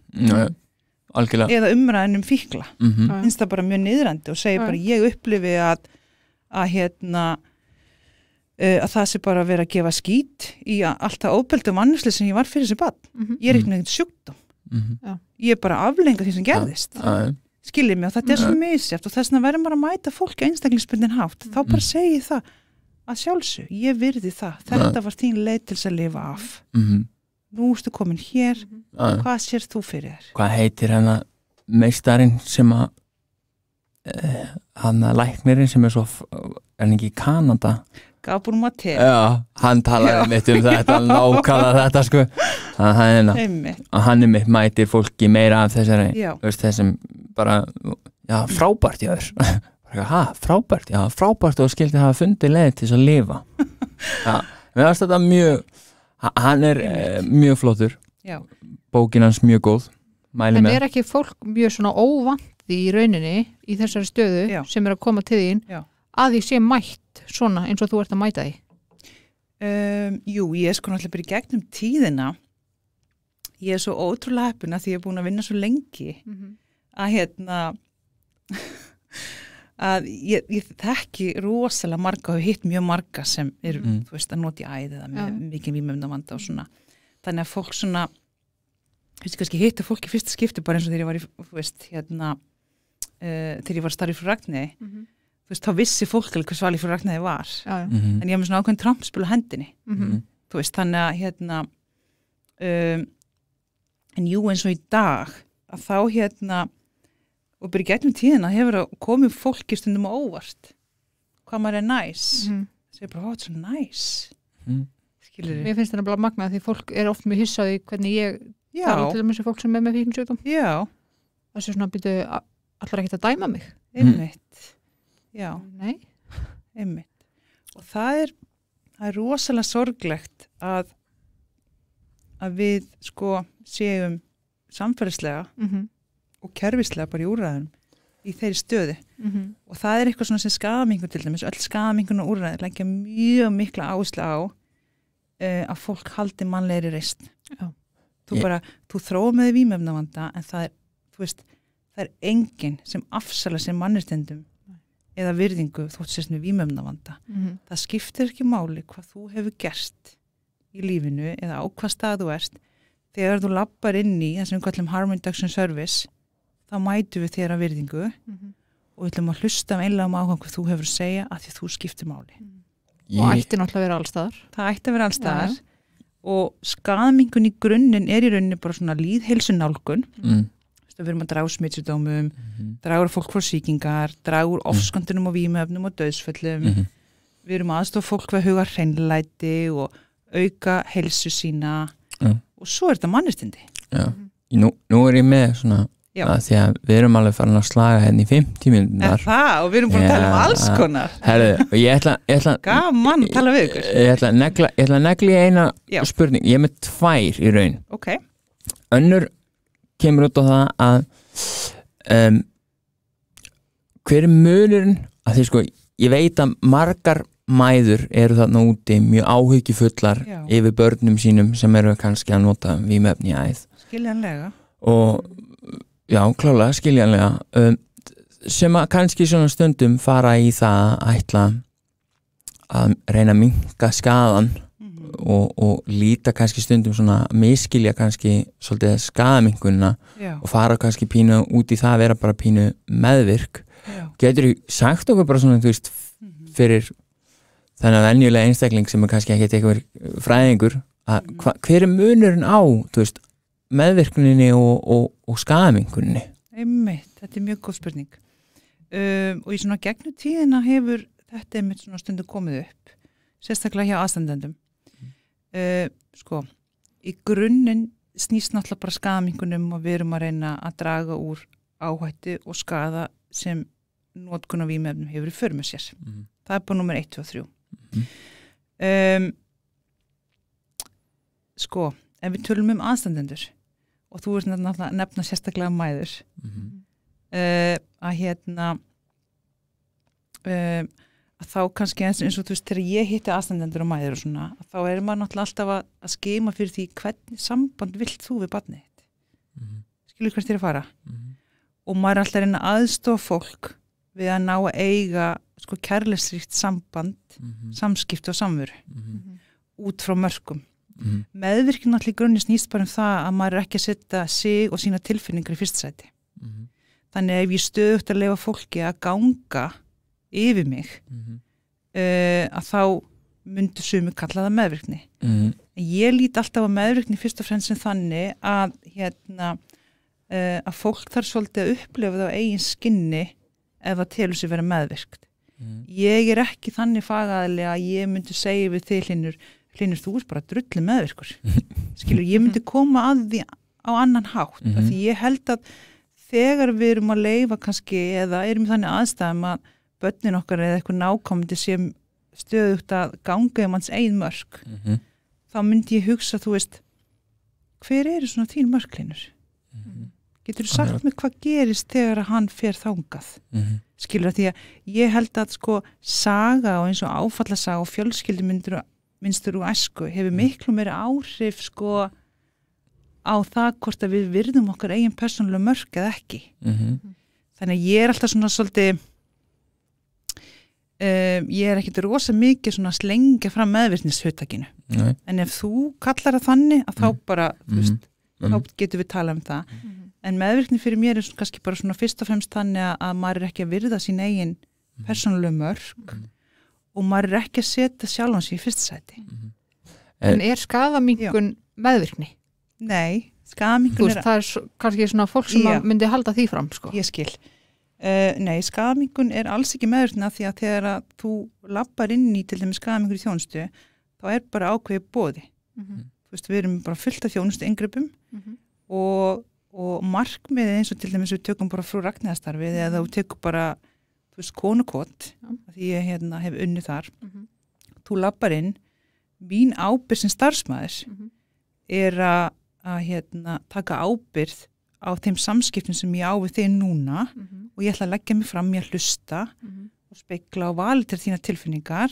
eða umræðinum fíkla mhm. finnst það bara mjög niðrandi og segir bara ég upplifi að að hérna eh, að það sé bara að vera að gefa skýt í alltaf óbeldum annarsli sem ég var fyrir þessi bad ég er ekkert með einhvern sjúkdóm ég er bara aflengað því sem gerðist það skiljið mig og þetta er svo mm. misjæft og þess að verðum bara að mæta fólki að einstaklingsbyrnin hátt þá bara mm. segi það að sjálfsög, ég virði það, þetta mm. var þín leið til að lifa af mm -hmm. nú erstu komin hér mm -hmm. hvað sér þú fyrir þér? Hvað heitir hann að meistarinn sem að eh, hann að læknirinn sem er svo er hann ekki í Kanada? gaf búin maður til Já, hann talaði mitt um þetta hann lákaða þetta sko hann, hérna- hann er mitt mætir fólki meira af þessari veist, þessum bara, já frábært ég verður Hæ, frábært, já, frábært og skildi hafa fundið leið til þess að lifa Já, við varst þetta mjög hann er eh, mjög flottur já. bókin hans mjög góð mæli en með. er ekki fólk mjög svona óvandi í rauninni í þessari stöðu Já. sem er að koma til þín Já. að því sé mætt oft svona eins og þú ert að mæta því? Um, jú, ég er sko náttúrulega bara í gegnum tíðina ég er svo ótrúlega heppina því ég er búin að vinna svo lengi mm -hmm. að hérna að ég, ég þekki rosalega marga og hitt mjög marga sem er, mm. þú veist, að noti æðið að með, mikið výmjöfnum vanda og svona þannig að fólk svona þú veist, kannski hittu fólk í fyrsta skipti bara eins og þegar ég var í, þú veist, hérna uh, þegar ég var starfið frá Ragnæði mm -hmm veist, þá vissi fólk alveg hvað svalið frú Ragnarði var já, já. Mm -hmm. en ég hef með svona ákveðin trampspil á hendinni mm -hmm. þú veist, þannig að hérna um, en jú eins og í dag að þá hérna og byrja gætum tíðina hefur komið fólki stundum á óvart hvað maður er næs mm -hmm. það er bara, hvað er svo næs mhm. skilur þið? Mér finnst þetta bara magna því fólk er oft með hyssaði hvernig ég já. tala til þessu fólk sem er með fíkn sjötum það sé svona að byrja allra ekkert að dæma mig mhm. einmitt já, nei, einmitt. Og það er, það er rosalega sorglegt að, að við sko séum samfélagslega mm -hmm. og kervislega bara í úrraðunum í þeirri stöði mm -hmm. og það er eitthvað svona sem skamingur til dæmis öll skamingun og úrraður lengja mjög mikla áherslu á uh, að fólk haldi mannlegri reist Já. þú ég. bara, þú þróa með því výmöfnavanda en það er, veist, það er enginn sem afsala sem mannustendum eða virðingu þótt sérst með výmöfnavanda mm -hmm. það skiptir ekki máli hvað þú hefur gert í lífinu eða á hvað stað þú ert þegar þú lappar inn í það sem við kallum harm induction service þá mætu við þér að virðingu mm -hmm. og við ætlum að hlusta um einlega um áhuga hvað þú hefur að segja að því þú skiptir máli mm -hmm. Ég... og ætti náttúrulega að vera allstaðar það ætti að vera allstaðar ja. og skamingun í grunninn er í rauninni bara svona líðheilsunálkun mm við verum að draga smittsýdómum mm -hmm. draga fólk frá síkingar draga mhm. ofskandunum og výmöfnum og döðsföllum mm -hmm. við verum aðstofa fólk að huga hreinleiti og auka helsu sína ja. og svo er þetta mannustindi ja. Mhm. nú, nú er ég með svona að því að við erum alveg farin að slaga henni hérna í 50 minúnar og við erum búin að tala um alls konar herðu, og ég ætla, ég ætla Gaman, tala við ykkur Ég ætla að negla, negla eina Já. spurning, ég er með tvær í raun okay. Önnur kemur út á það að um, hver er mönurinn að því sko ég veit að margar mæður eru þarna úti mjög áhugifullar Já. yfir börnum sínum sem eru kannski að nota við mefni æð skiljanlega og já klálega skiljanlega um, sem að kannski svona stundum fara í það að ætla að reyna að minga skadan og, og líta kannski stundum svona miskilja kannski svolítið skamingunna og fara kannski pínu út í það að vera bara pínu meðvirk Já. getur þú sagt okkur bara svona þú veist mhm. fyrir þannig að venjulega einstakling sem er kannski ekki eitthvað fræðingur að mhm. hva, hver er munurinn á veist, meðvirkninni og, og, og skamingunni? Einmitt, þetta er mjög góð spurning um, og í svona gegnum tíðina hefur þetta er mitt svona stundu komið upp sérstaklega hjá aðstandendum uh, sko, í grunninn snýst náttúrulega bara skamingunum og við erum að reyna að draga úr áhættu og skada sem notkunn og výmefnum hefur í förmur sér. Mm -hmm. Það er bara nummer 1, 2 og 3. Mm -hmm. um, sko, en við tölum um aðstandendur og þú er náttúrulega nefna sérstaklega mæður mm -hmm. uh, að hérna um, þá kannski eins, eins og þú veist þegar ég hitti aðstandendur og mæður og svona þá er maður náttúrulega alltaf að, að skeima fyrir því hvernig samband vilt þú við barnið mm -hmm. skilur hvert þér að fara mm -hmm. og maður er alltaf að reyna aðstof fólk við að ná að eiga sko kærleisrikt samband mm -hmm. samskipt og samveru mhm. Mhm. út frá mörgum mhm. meðvirkinn allir grunni snýst bara um það að maður er ekki að setja sig og sína tilfinningar í fyrstsæti þannig að ef ég stöðt að lefa fólki að ganga yfir mig mm -hmm. uh, að þá myndu sumu kallaða meðvirkni mm -hmm. ég lít alltaf á meðvirkni fyrst og fremst sem þannig að hérna, uh, að fólk þarf svolítið að upplefa það á eigin skinni ef það telur sér vera meðvirkt mm -hmm. ég er ekki þannig fagaðilega að ég myndu segja við þig hlinur, hlinur þú er bara drulli meðvirkur skilur, ég myndi koma að því á annan hátt, af mhm. því ég held að þegar við erum að leifa kannski eða erum í þannig aðstæðum að börnin okkar eða eitthvað nákomandi sem stöðugt að ganga um hans einn mörg mm -hmm. þá myndi ég hugsa, þú veist hver eru svona þín mörglinur mm -hmm. getur þú sagt mig hvað gerist þegar að hann fer þángað mm -hmm. skilur því að ég held að sko saga og eins og áfallasaga og fjölskyldumyndur minnstur úr esku hefur mhm. miklu meira áhrif sko á það hvort að við virðum okkar eigin persónulega mörg eða ekki mhm. þannig að ég er alltaf svona svolítið Um, ég er ekkert rosa mikið svona að slengja fram meðvirtnishutakinu en ef þú kallar það þannig að þá mm. bara, þú veist, mm. þá getur við tala um það mm. en meðvirtni fyrir mér er svona, kannski bara svona fyrst og fremst þannig að, að maður er ekki að virða sín eigin mhm. persónuleg mörg mhm. og maður er ekki að setja sjálf hans í fyrstsæti mhm. En eh, er skadamingun meðvirkni? Nei, skadamingun er Þú veist, það er kannski svona fólk sem myndi halda því fram, sko Ég skil Uh, nei, skamingun er alls ekki meðurna því að þegar að þú lappar inn í til þeim skamingur í þjónustu þá er bara ákveði bóði mm -hmm. þú veist, við erum bara fullt af þjónustu yngreppum mm -hmm. og, og markmiðið eins og til þeim eins og við tökum bara frú ragnæðastarfið mm -hmm. eða þú mhm. tekur bara, þú veist, konukott því ég hérna, hef unni þar mhm. þú lappar inn mín ábyrð sem starfsmæður mhm. er að, að hérna, taka ábyrð á þeim samskiptum sem ég á við þig núna mm -hmm. og ég ætla að leggja mig fram, ég að hlusta mm -hmm. og speikla og vali til þína tilfinningar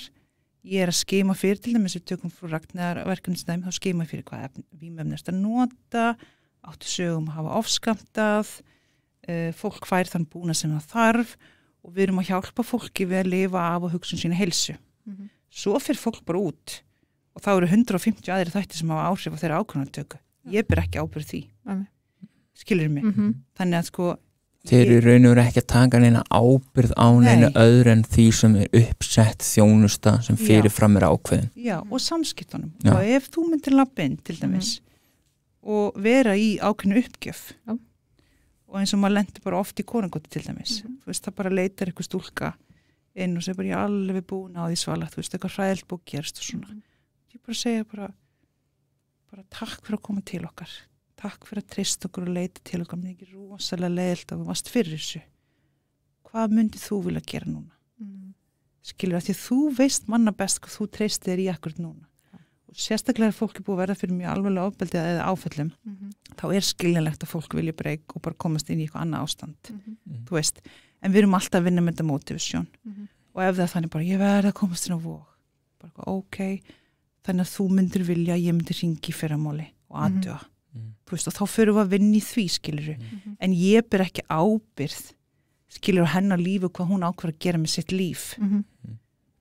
ég er að skeima fyrir til dæmis við tökum frú ragnarverkefnisnæmi þá skeima ég fyrir hvað vímöfn er að nota áttu sögum að hafa ofskamtað uh, eh, fólk fær þann búna sem það þarf og við erum að hjálpa fólki við að lifa af og hugsun um sína helsu mm -hmm. svo fyrir fólk bara út og þá eru 150 aðri þætti sem hafa áhrif á þeirra ákvörnartöku ég ber ekki ábyrð því Amen skilur mig mm -hmm. þannig að sko Þeir eru raun og veru ekki að taka neina ábyrð á neina öðru en því sem er uppsett þjónusta sem fyrir Já. fram er ákveðin. Já, og samskiptunum. Já. Og ef þú myndir lappin til mhm. dæmis mm. og vera í ákveðinu uppgjöf Já. og eins og maður lendur bara oft í konungóti til dæmis, mm. þú veist það bara leitar eitthvað stúlka inn og segir bara ég er alveg búin á því svala, þú veist eitthvað hræðilt búið gerst og svona. Mm. Ég bara segja bara, bara takk fyrir að koma til okkar takk fyrir að treyst okkur og leita til okkur mér er ekki rosalega leiðilt að við varst fyrir þessu hvað myndið þú vilja gera núna mm. skilur að því að þú veist manna best hvað þú treyst þér í akkur núna ja. og sérstaklega er fólki búið að verða fyrir mjög alveglega ofbeldi eða áfellum mm -hmm. þá er skiljanlegt að fólk vilja breyk og bara komast inn í eitthvað annað ástand mhm. mm -hmm. þú veist, en við erum alltaf að vinna með þetta motivasjón -hmm. og ef það þannig bara ég verða að komast inn á vó bara ok, þannig að þú myndir vilja, ég myndir ringi fyrramóli og mhm. aðdöa veist, og þá förum við að vinni því skiluru mm. Mhm. en ég ber ekki ábyrð skiluru hennar lífu hvað hún ákveður að gera með sitt líf mhm. mm.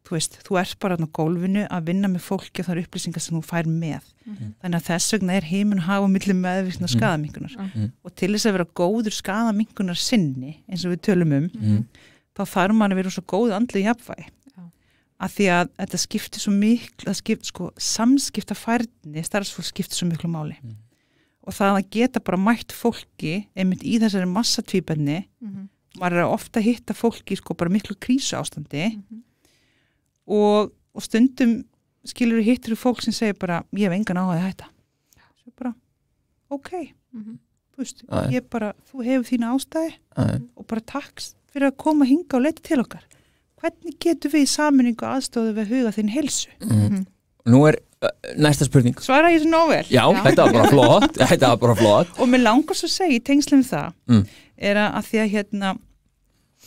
þú veist, þú ert bara á gólfinu að vinna með fólki og það eru upplýsingar sem þú fær með mm. þannig að þess vegna er heimun hafa millir meðvirkna skadamingunar og til þess að vera góður skadamingunar sinni eins og við tölum um þá þarf mann að vera svo góð andlið jafnvæg að því að þetta skiptir svo miklu skip, sko, samskipta færni starfsfólk skiptir svo miklu máli mm og það að geta bara mætt fólki einmitt í þessari massatvípenni mm -hmm. maður er ofta að hitta fólki sko bara miklu krísu ástandi mm -hmm. og, og stundum skilur þú hittir þú fólk sem segir bara ég hef engan áhuga þetta svo bara ok mm -hmm. þú veist, ég bara, þú hefur þína ástæði og bara takk fyrir að koma hinga og leta til okkar hvernig getur við í saminningu aðstofið við að huga þinn helsu mhm. Nú er Næsta spurning Svara ég svo nóvel Já, Já. þetta var bara flott, þetta var bara flott. Og mér langar svo að segja í tengslum það Mm. er að að því að hérna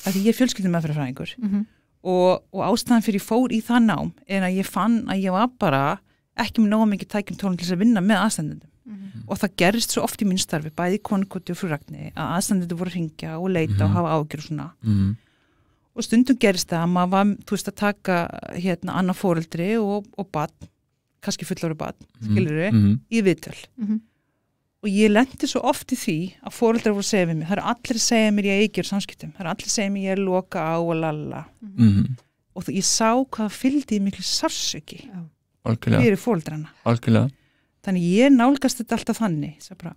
að því ég er fjölskyldum með fræðingur Mhm. og, og ástæðan fyrir ég fór í það nám er að ég fann að ég var bara ekki með nóga mikið tækjum tólum til þess að vinna með aðstandendum mhm. og það gerist svo oft í mín starfi bæði í konukoti og frúragni að aðstandendur voru að ringja og leita og mhm. hafa ágjur og svona Mm. og stundum gerist það að maður var þú veist að taka hérna annað fóreldri og, og badn kannski fullar og barn, mhm. skilur þau, mm -hmm. í viðtöl mm -hmm. og ég lendi svo oft í því að fóröldrar voru að segja við mig það eru allir að segja mér ég eigjur samskiptum það eru allir að segja mér ég er loka á og lalla mm -hmm. og þú, ég sá hvað fylgdi í miklu sársöki fyrir fóröldrarna þannig ég nálgast þetta alltaf þannig bara,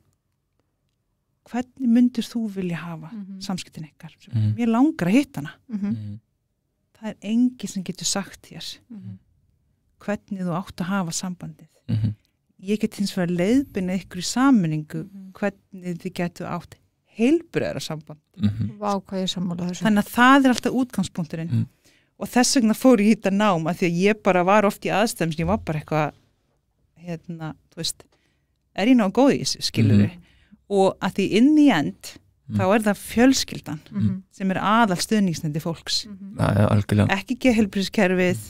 hvernig myndir þú vilja hafa mhm. samskiptin ekkar mhm. mér langar að hitta hana það er engi sem getur sagt þér hvernig þú átt að hafa sambandið. Mm -hmm. Ég get hins vegar leiðbyrna ykkur í sammeningu mhm. hvernig þið getur átt heilbröðara samband. Mm -hmm. Vá, hvað ég sammála þessu. Þannig að það er alltaf útgangspunkturinn mm. og þess vegna fór ég hitt að náma því að ég bara var oft í aðstæðum sem ég var bara eitthvað, hérna, þú veist, er ég náðu góð í þessu, skilur við. -hmm. Og að því inn í end mm. þá er það fjölskyldan mm -hmm. sem er aðal stuðningsnendi fólks ja, ekki geðhelbrískerfið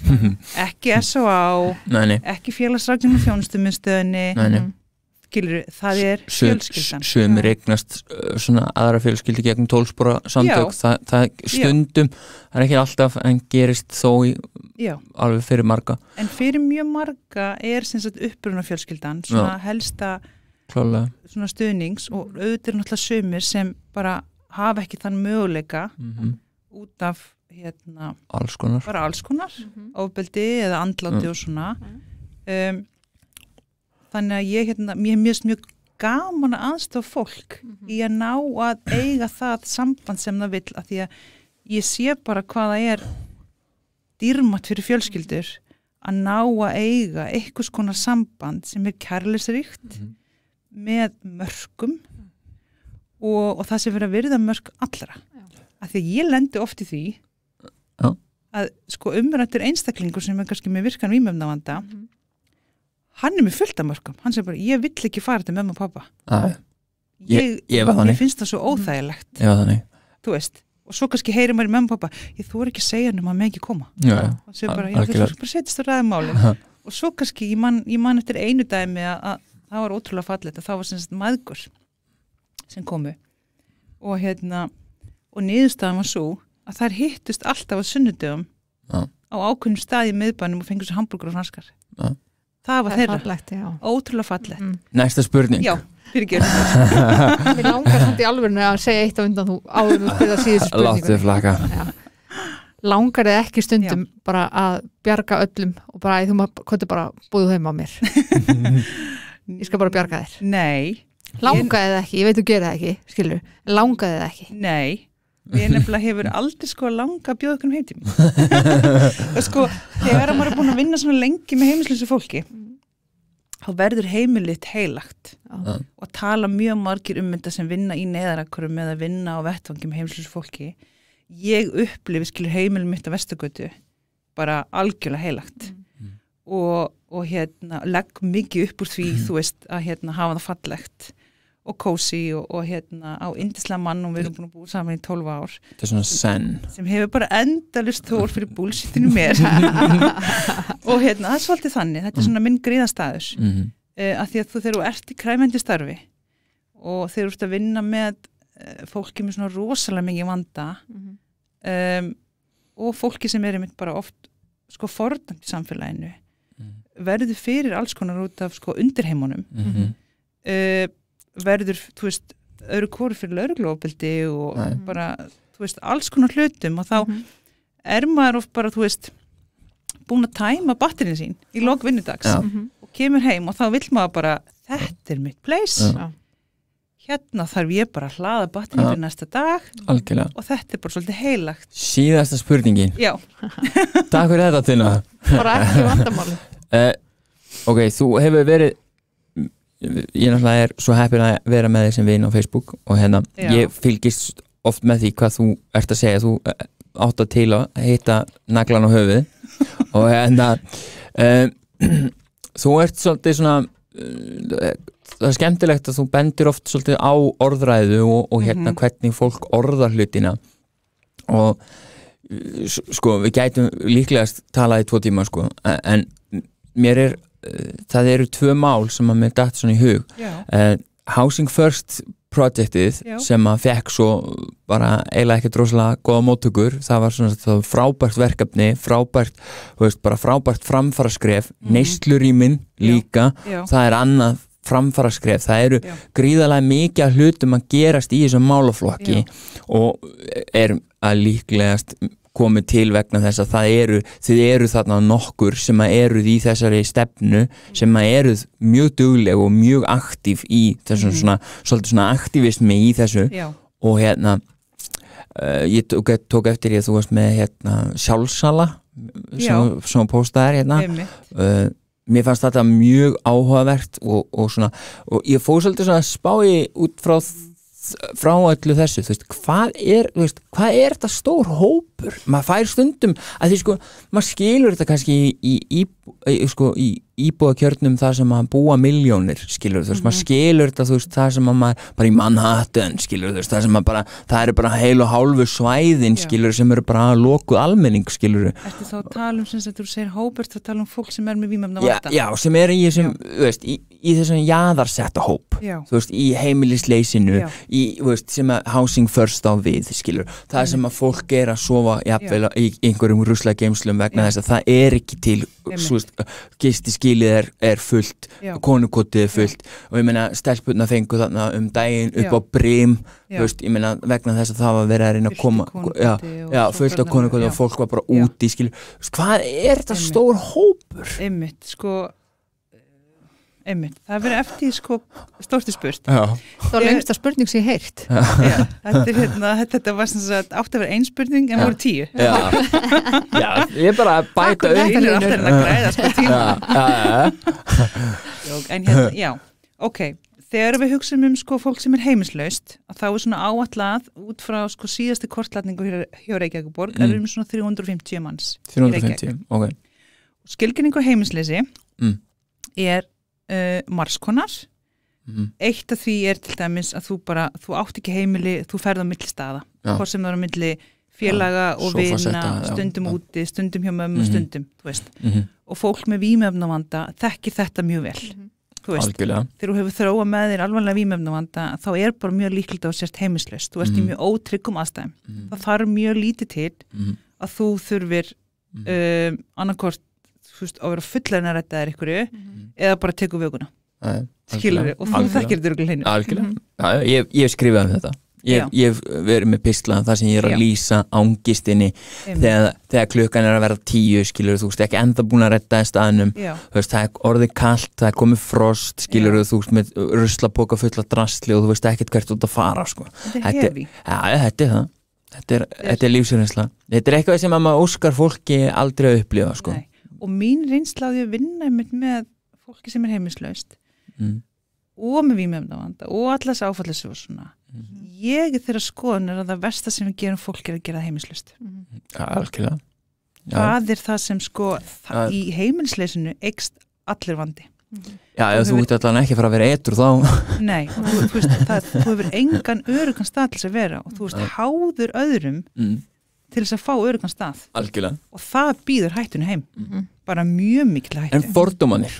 ekki S.O.A. ekki félagsrækjum og fjónustuminstöðinni Skilur, það er fjölskyldan sem regnast svona aðra fjölskyldi gegn tólspóra samtök það, það stundum, Já. það er ekki alltaf en gerist þó í Já. alveg fyrir marga en fyrir mjög marga er sem sagt uppruna fjölskyldan svona Já. helsta Klálega. svona stuðnings og auðvitað er náttúrulega sumir sem bara hafa ekki þann möguleika mm -hmm. út af hérna, alls konar, alls konar mm -hmm. ofbeldi eða andlandi mm. og svona mhm. um, þannig að ég hérna, mér mjögst mjög gaman að aðstofa fólk mm -hmm. í að ná að eiga það samband sem það vil að því að ég sé bara hvaða er dýrmat fyrir fjölskyldur mhm. að ná að eiga eitthvað svona samband sem er kærleisrikt mm -hmm með mörgum mm. og, og það sem verður að verða mörg allra. Já. Að því að ég lendu oft í því Já. að sko umrættur einstaklingur sem er kannski með virkan výmjöfnavanda mm. hann er með fullt af mörgum. Hann segir bara ég vill ekki fara til mömmu og pappa. Ég, ég, ég, ég finnst það svo mhm. óþægilegt. Mm. Ég var þannig. Þú veist og svo kannski heyrir maður í mömmu og pappa ég þú er ekki að segja hann um að maður ekki koma já, og það er bara, já þú er bara setjast á ræðumáli og svo kannski ég mann man eftir einu dæmi að það var ótrúlega fallit og það var sem sagt maðgur sem komu og hérna og niðurstaðan var svo að þær hittust alltaf á sunnudöfum ja. á ákunnum staði meðbænum og fengið svo hambúrgur og franskar ja. það var það þeirra, fallegt, ótrúlega fallet mm. Næsta spurning Já, fyrir ekki Mér langar hætti alveg að segja eitt á undan þú áður út fyrir að síðast spurning Láttu flaka Já. Langar þið ekki stundum Já. bara að bjarga öllum og bara að þú maður, hvað er bara búið heima á mér ég skal bara bjarga þér Nei Langaði það ekki, ég veit þú gera það ekki skilur, langaði það ekki Nei, ég nefnilega hefur aldrei sko langa bjóð okkur um heimtími Sko, þegar maður er búin að vinna svona lengi með heimislösu fólki þá verður heimilitt heilagt Já. og tala mjög margir um þetta sem vinna í neðarakarum eða vinna á vettvangi með heimilisu fólki ég upplifi skilur heimilum mitt að vestugötu bara algjörlega heilagt mm og, og hérna, legg mikið upp úr því mm. þú veist að hérna, hafa það fallegt og kósi og, og hérna á indislega mann og við erum búin að búið saman í 12 ár þetta er svona senn sem hefur bara endalist þór fyrir búlsýttinu mér og hérna það er svolítið þannig, þetta er svona minn gríðastæður mm -hmm. uh, eh, að því að þú þegar þú ert í kræmendi starfi og þegar þú ert að vinna með uh, fólki með svona rosalega mikið vanda mm -hmm. um, og fólki sem er einmitt bara oft sko forðan í samfélaginu verður fyrir alls konar út af sko undirheimunum mm -hmm. uh, verður, þú veist öru kóru fyrir lauruglópildi og Nei. Mhm. bara, þú veist, alls konar hlutum og þá mm -hmm. er maður of bara, þú veist, búin að tæma batterinu sín í lok vinnudags ja. mm -hmm. og kemur heim og þá vil maður bara þetta er mitt place ja. hérna þarf ég bara að hlaða batterinu ja. næsta dag Algjörlega. og þetta er bara svolítið heilagt Síðasta spurningi Já Takk fyrir þetta Tina Bara ekki vandamáli uh, ok, þú hefur verið ég náttúrulega er svo heppin að vera með þig sem vinn á Facebook og hérna, Já. ég fylgist oft með því hvað þú ert að segja þú eh, átt að til að heita naglan á höfuð og hérna uh, þú ert svolítið svona uh, það er skemmtilegt að þú bendir oft svolítið á orðræðu og, og hérna mm -hmm. hvernig fólk orðar hlutina og sko, við gætum líklegast talað í tvo tíma sko, en mér er, eh, það eru tvö mál sem að mér dætt svona í hug uh, Housing First projektið sem að fekk svo bara eiginlega ekkert rosalega goða móttökur, það var svona það frábært verkefni, frábært veist, frábært framfara skref mm. neyslurímin líka Já. Já. það er annað framfara skref það eru Já. gríðalega mikið hlutum að gerast í þessum málaflokki og er að líklegast komið til vegna þess að það eru þið eru þarna nokkur sem að eruð í þessari stefnu sem að eruð mjög dugleg og mjög aktív í þessum mm. svona, svona aktivismi í þessu Já. og hérna uh, ég tók, tók eftir ég að þú varst með hérna, sjálfsala sem, sem postaðar hérna uh, mér fannst þetta mjög áhugavert og, og, svona, og ég fóð svolítið svona spái út frá það frá öllu þessu, þú veist, hvað er þú veist, hvað er þetta stór hópur maður fær stundum að því sko, maður skilur þetta kannski í, í, sko, í íbúakjörnum þar sem maður búa miljónir, skilur þú veist, mm -hmm. maður mhm. skilur þetta þú veist, þar sem maður, bara í Manhattan skilur þú veist, þar sem maður bara, það eru bara heil og hálfu svæðin, Já. skilur sem eru bara lokuð almenning, skilur Ertu þá að tala um, sem þú segir, hópur þá tala um fólk sem er með výmjöfna varta Já, Já, sem er í þessum, þú veist, í, í þessum jaðarsetta hóp, Já. þú veist, í heimilisleysinu, í, þú veist, sem að housing first á við, skilur það mhm. sem að fólk er að sofa, jafnveil, í einhverjum gistiskílið er, er fullt konukotið er fullt Já. og ég meina stelpunna fengu þarna um daginn upp Já. á brím veist, meina, vegna þess að það var verið að reyna að koma ja, ja, fullt á konukotið og fólk var bara úti hvað er þetta stór hópur? Einmitt, sko einmitt, það verið eftir sko stórti spurt þá lengst að spurning sé heilt já, þetta, hérna, þetta var svona að átti að vera ein spurning en voru tíu já, já ég er bara að bæta auð þetta er aftur en að græða sko tíu en hérna, já, ok þegar við hugsaum um sko fólk sem er heimislaust þá er svona áallat út frá sko síðasti kortlatningu hjá mm. Reykjavík er um svona 350 manns 350, ok skilginningu heimisleysi mm. er uh, eh, marskonar mm. eitt af því er til dæmis að þú bara, þú átt ekki heimili þú ferð á milli staða, hvort sem það er á milli félaga ja, og vina stundum ja, úti, stundum hjá mömmu, mm -hmm. stundum mm -hmm. og fólk með výmefnavanda þekkir þetta mjög vel -hmm. þú veist, Algjörlega. þegar þú hefur þróa með þér alvanlega výmefnavanda, þá er bara mjög líkild á sérst heimislaust, þú ert í mhm. mjög ótryggum aðstæðum, mhm. það þarf mjög lítið til mhm. að þú þurfir um, eh, annarkort þú veist, á að vera fullan að rætta þér ykkur mm -hmm. eða bara teku vöguna skilur þér og þú þekkir þér ykkur hleinu Algjörlega, mm -hmm. ja, ég, ég skrifaði um þetta ég, ég verið með pislaðan þar sem ég er að Já. lýsa ángistinni þegar, þegar klukkan er að vera tíu skilur þú veist, ekki enda búin að rætta þér staðnum þú veist, það er orðið kallt, það er komið frost skilur Já. þú veist, með russlaboka fulla drastli og þú veist ekkert hvert út að fara sko. Þetta er, ja, þetta er það Þetta er, er lífsverðinsla. Þetta er eitthvað sem að maður óskar fólki aldrei að upplifa, sko. Nei og mín reynslaði að vinna með fólki sem er heimislaust mm. og með výmjöfnavanda og allas áfallisur mm. ég er þeirra skoðunar að það versta sem við gerum fólk er að gera heimislaust mm. ja, það er það sem sko það að... í heimilsleysinu ekst allir vandi mhm. Já, ef þú ert allan ekki að fara að vera eitthvað þá Nei, þú, þú veist, það, þú hefur engan örugan stað til þess að vera og þú veist, háður öðrum mm. til þess að fá örugan stað Algjörlega. og það býður hættinu heim mm -hmm bara mjög mikil hætti en fordómanir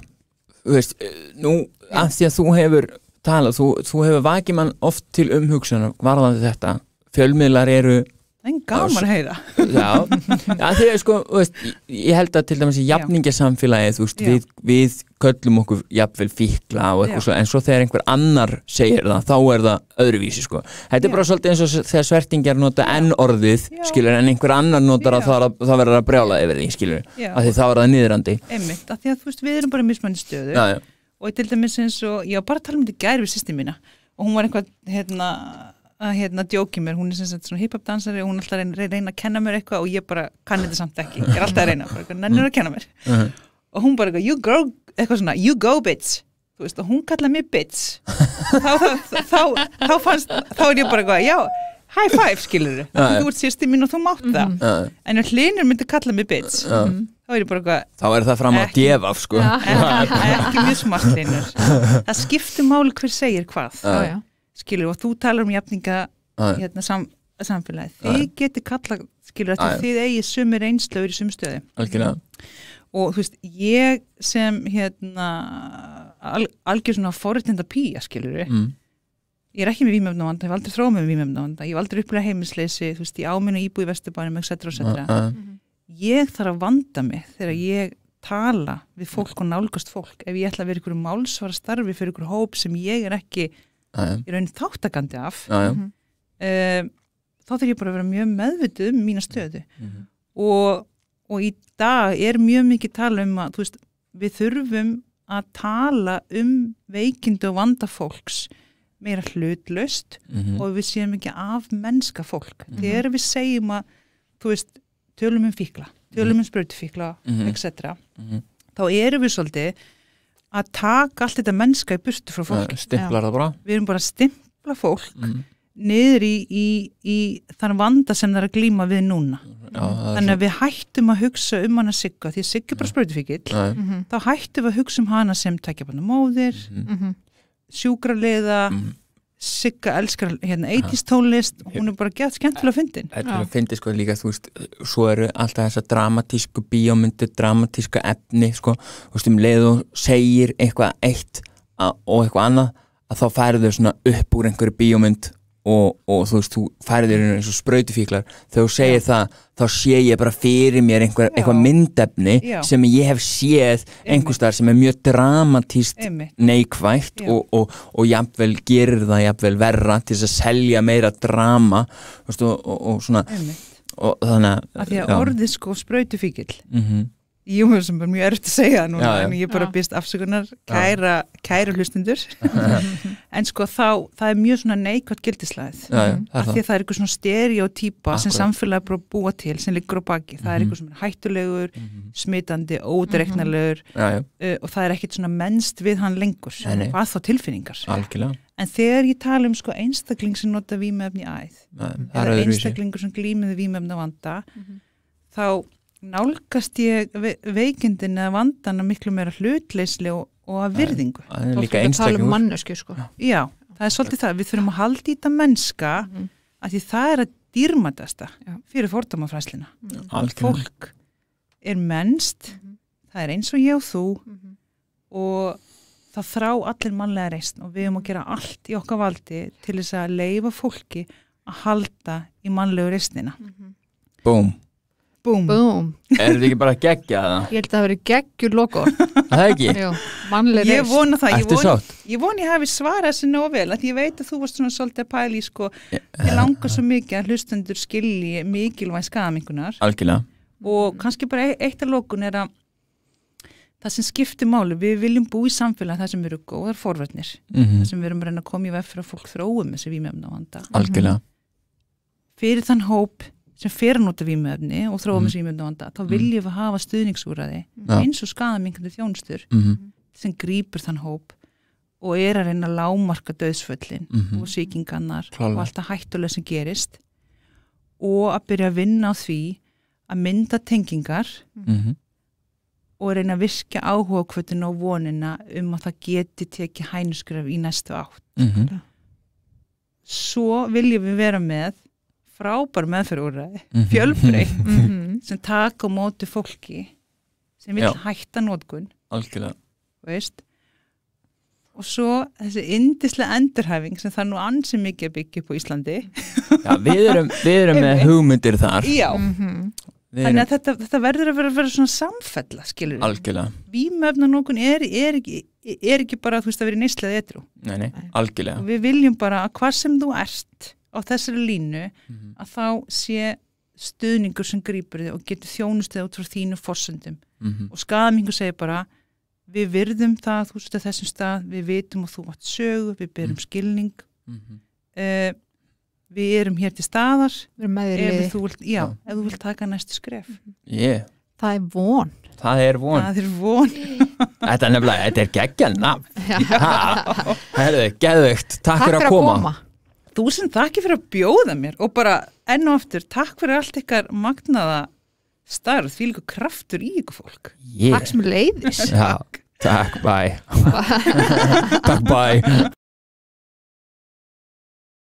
veist, eh, nú, að því að þú hefur talað, þú, þú hefur vakið mann oft til umhugsunar varðandi þetta fjölmiðlar eru En gaman að heyra Já, að því að sko, veist, ég held að til dæmis í jafningasamfélagið veist, við, við köllum okkur jafnvel fíkla svo, en svo þegar einhver annar segir það þá er það öðruvísi sko. Þetta er bara svolítið eins og þegar svertingjar nota enn orðið skilur, en einhver annar notar að það, það verður að brjála yfir því skilur, að því þá er það niðurandi Emmitt, að því að þú veist við erum bara mismanni stöðu já, já. og til dæmis eins og ég var bara að tala um þetta gær við sýstin mína og hún var einhvað hérna að hérna djóki mér, hún er sem sagt svona hip-hop dansari og hún er alltaf að reyna, reyna að kenna mér eitthvað og ég bara kanni þetta samt ekki, ég er alltaf að reyna bara nennur að kenna mér uh -huh. og hún bara eitthvað, you go, eitthvað svona, you go bitch þú veist og hún kallaði mér bitch þá, þá, þá, þá fannst þá er ég bara eitthvað, já high five skilur þú, uh -huh. þú ert sérst í mín og þú mátt það uh mhm. -huh. en ef hlinur myndi kallaði mér bitch mhm, þá er ég bara eitthvað þá er það fram á djefaf sko ekki, ekki, ekki mjög smart hlinur það skiptir máli hver segir hvað skilur, og þú talar um jafninga hérna, sam, samfélagið, þið getur kalla skilur, að þið eigi sumir einslöfur í sumstöði og þú veist, ég sem hérna al, algjör svona forrættinda pýja, skilur við mm. ég er ekki með výmjöfnavanda, ég hef aldrei þróð með výmjöfnavanda, ég hef aldrei upplegað heimisleysi þú veist, ég áminu íbúi vesturbænum, etc. etc. Ég þarf að vanda mig þegar mm. ég tala við fólk og nálgast fólk ef ég ætla að vera ykkur málsvara starfi fyrir ykkur hóp sem ég er ekki ég er raunin þáttakandi af um, þá þurf ég bara að vera mjög meðvitið um mína stöðu og, og í dag er mjög mikið tala um að veist, við þurfum að tala um veikindu og vanda fólks meira hlutlaust mm -hmm. og við séum ekki af mennska fólk mm -hmm. þegar við segjum að veist, tölum um fíkla, tölum mhm. um spröytufíkla mm -hmm. etc. Mhm. þá eru við svolítið að taka allt þetta mennska í burtu frá fólki. Stimplar það bara? Við erum bara að stimpla fólk mm. niður í, í, í þann vanda sem það er að glýma við núna. Já, Þannig að við hættum að hugsa um hana sigga, því sigga bara spröyti fyrir gill, mhm. þá hættum við að hugsa um hana sem tekja bara móðir, mm -hmm. sjúkrarleiða, mm -hmm sigga elskar hérna 80's tónlist hún er bara gett skemmtilega að fyndin Þetta er að fyndi sko líka þú veist svo eru alltaf þessa dramatísku bíómyndu dramatísku efni sko þú veist um leið og segir eitthvað eitt og eitthvað annað að þá færðu þau svona upp úr einhverju bíómynd og, og þú veist, þú færður hérna eins og spröytufíklar þegar þú segir Já. það, þá sé ég bara fyrir mér einhver, einhver myndefni Já. sem ég hef séð einhvers þar sem er mjög dramatíst neikvægt og, og, og jafnvel gerir það jafnvel verra til þess að selja meira drama veist, og svona Einmitt. og þannig að, að orðið sko spröytufíkil mm -hmm. Jú, sem er mjög erft að segja núna, já, já. en ég er bara býst afsökunar, kæra, kæra hlustundur, en sko þá, það er mjög svona neikvært gildisleið, af því að það er eitthvað svona stereotýpa sem samfélagi bara búa til, sem liggur á baki, það er eitthvað mhm. svona hættulegur, mm -hmm. smitandi, ódreiknarlegur uh, mhm. og það er ekkit svona mennst við hann lengur, hvað þá tilfinningar. Algjörlega. En þegar ég tala um sko einstakling sem nota výmefni æð, eða einstaklingur sem glýmiði výmefni á vanda, mhm. þá nálgast ég veikindin eða vandan að miklu meira hlutleysli og, og að virðingu það er líka einstaklega um mannesku sko. já, það er svolítið það, við þurfum að haldi í þetta mennska mm -hmm. að því það er að dýrmatasta fyrir fordómafræslina mm -hmm. fólk er mennst mm -hmm. það er eins og ég og þú mhm. og það þrá allir mannlega reysn og við erum að gera allt í okkar valdi til þess að leifa fólki að halda í mannlegu reysnina mhm. Búm Búm. Búm. Er þetta ekki bara geggja það? Ég held að það veri geggjur logo. Það ekki? Jú, mannlega reist. Ég vona það. Ertu sátt? Ég voni ég hafi svarað þessi nóvel, að ég veit að þú varst svona svolítið að pæli í sko, ég langar svo mikið að hlustendur skilji mikilvæg skamingunar. Algjörlega. Og kannski bara e- eitt af logun er að það sem skiptir máli, við viljum bú í samfélag það sem eru góðar forverðnir, mm -hmm. það sem við erum mhm. reynið að koma í vefð fyrir að fólk þróum þessi vímjöfna á handa. Algjörlega fyrir þann hóp sem fernóta výmöfni og þrófumins mm. Mhm. výmöfni vanda, þá mhm. viljum við hafa stuðningsúraði ja. eins og skadamingjandi þjónstur mm -hmm. sem grýpur þann hóp og er að reyna að lámarka döðsföllin mm -hmm. og sýkingannar og allt að hættulega sem gerist og að byrja að vinna á því að mynda tengingar -hmm. og reyna að virka áhuga kvötun og vonina um að það geti tekið hænusgraf í næstu átt. Mhm. Svo viljum við vera með frábær meðferðúræði mm -hmm. fjölbreytt mm -hmm. sem taka á móti fólki sem vil Já. hætta nótgun og svo þessi indislega endurhæfing sem það nú ansið mikið að byggja upp á Íslandi Já, við erum, við erum með hugmyndir þar Já mm -hmm. Þannig að þetta, þetta verður að vera, vera svona samfella skilur við, vímöfna nógun er, er ekki er ekki bara að þú veist að vera í nýslega ytrú. Nei, nei, algjörlega. Og við viljum bara að hvað sem þú ert á þessari línu mm -hmm. að þá sé stuðningur sem grýpur þið og getur þjónustuð út frá þínu forsöndum mm -hmm. og skadamingu segir bara við virðum það, þú setja þessum stað við vitum og þú átt sögu, við berum mm -hmm. skilning uh, við erum hér til staðar við erum með þér lið ef þú vilt taka næstu skref mhm. yeah. það er von það er von, það er von. þetta er nefnilega, þetta er geggjarnam það er geðugt, takk fyrir að koma, koma þú sem þakki fyrir að bjóða mér og bara enn og aftur takk fyrir allt ykkar magnaða starf því líka kraftur í ykkur fólk yeah. Takk sem leiðis Takk, bye Takk, bye